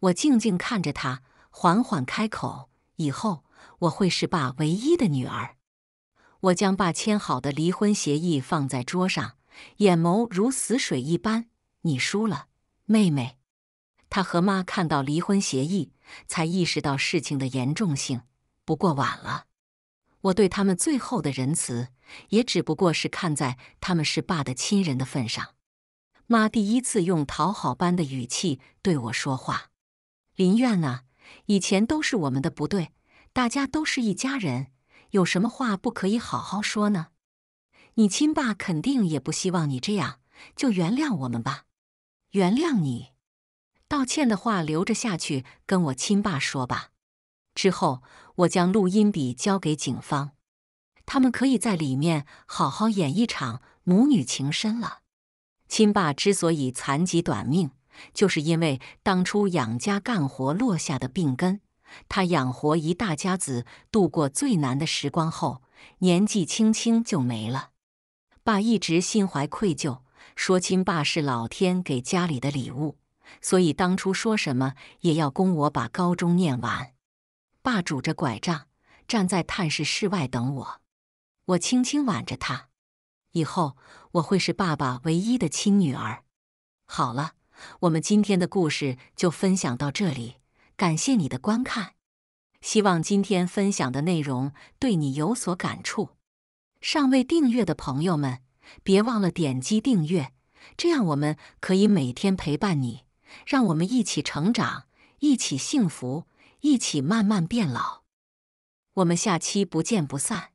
我静静看着他，缓缓开口：“以后我会是爸唯一的女儿。”我将爸签好的离婚协议放在桌上，眼眸如死水一般。你输了，妹妹。他和妈看到离婚协议，才意识到事情的严重性。不过晚了，我对他们最后的仁慈，也只不过是看在他们是爸的亲人的份上。妈第一次用讨好般的语气对我说话：“林苑啊，以前都是我们的不对，大家都是一家人，有什么话不可以好好说呢？你亲爸肯定也不希望你这样，就原谅我们吧，原谅你。”道歉的话留着下去跟我亲爸说吧。之后，我将录音笔交给警方，他们可以在里面好好演一场母女情深了。亲爸之所以残疾短命，就是因为当初养家干活落下的病根。他养活一大家子度过最难的时光后，年纪轻轻就没了。爸一直心怀愧疚，说亲爸是老天给家里的礼物。所以当初说什么也要供我把高中念完。爸拄着拐杖站在探视室外等我，我轻轻挽着他。以后我会是爸爸唯一的亲女儿。好了，我们今天的故事就分享到这里，感谢你的观看。希望今天分享的内容对你有所感触。尚未订阅的朋友们，别忘了点击订阅，这样我们可以每天陪伴你。让我们一起成长，一起幸福，一起慢慢变老。我们下期不见不散。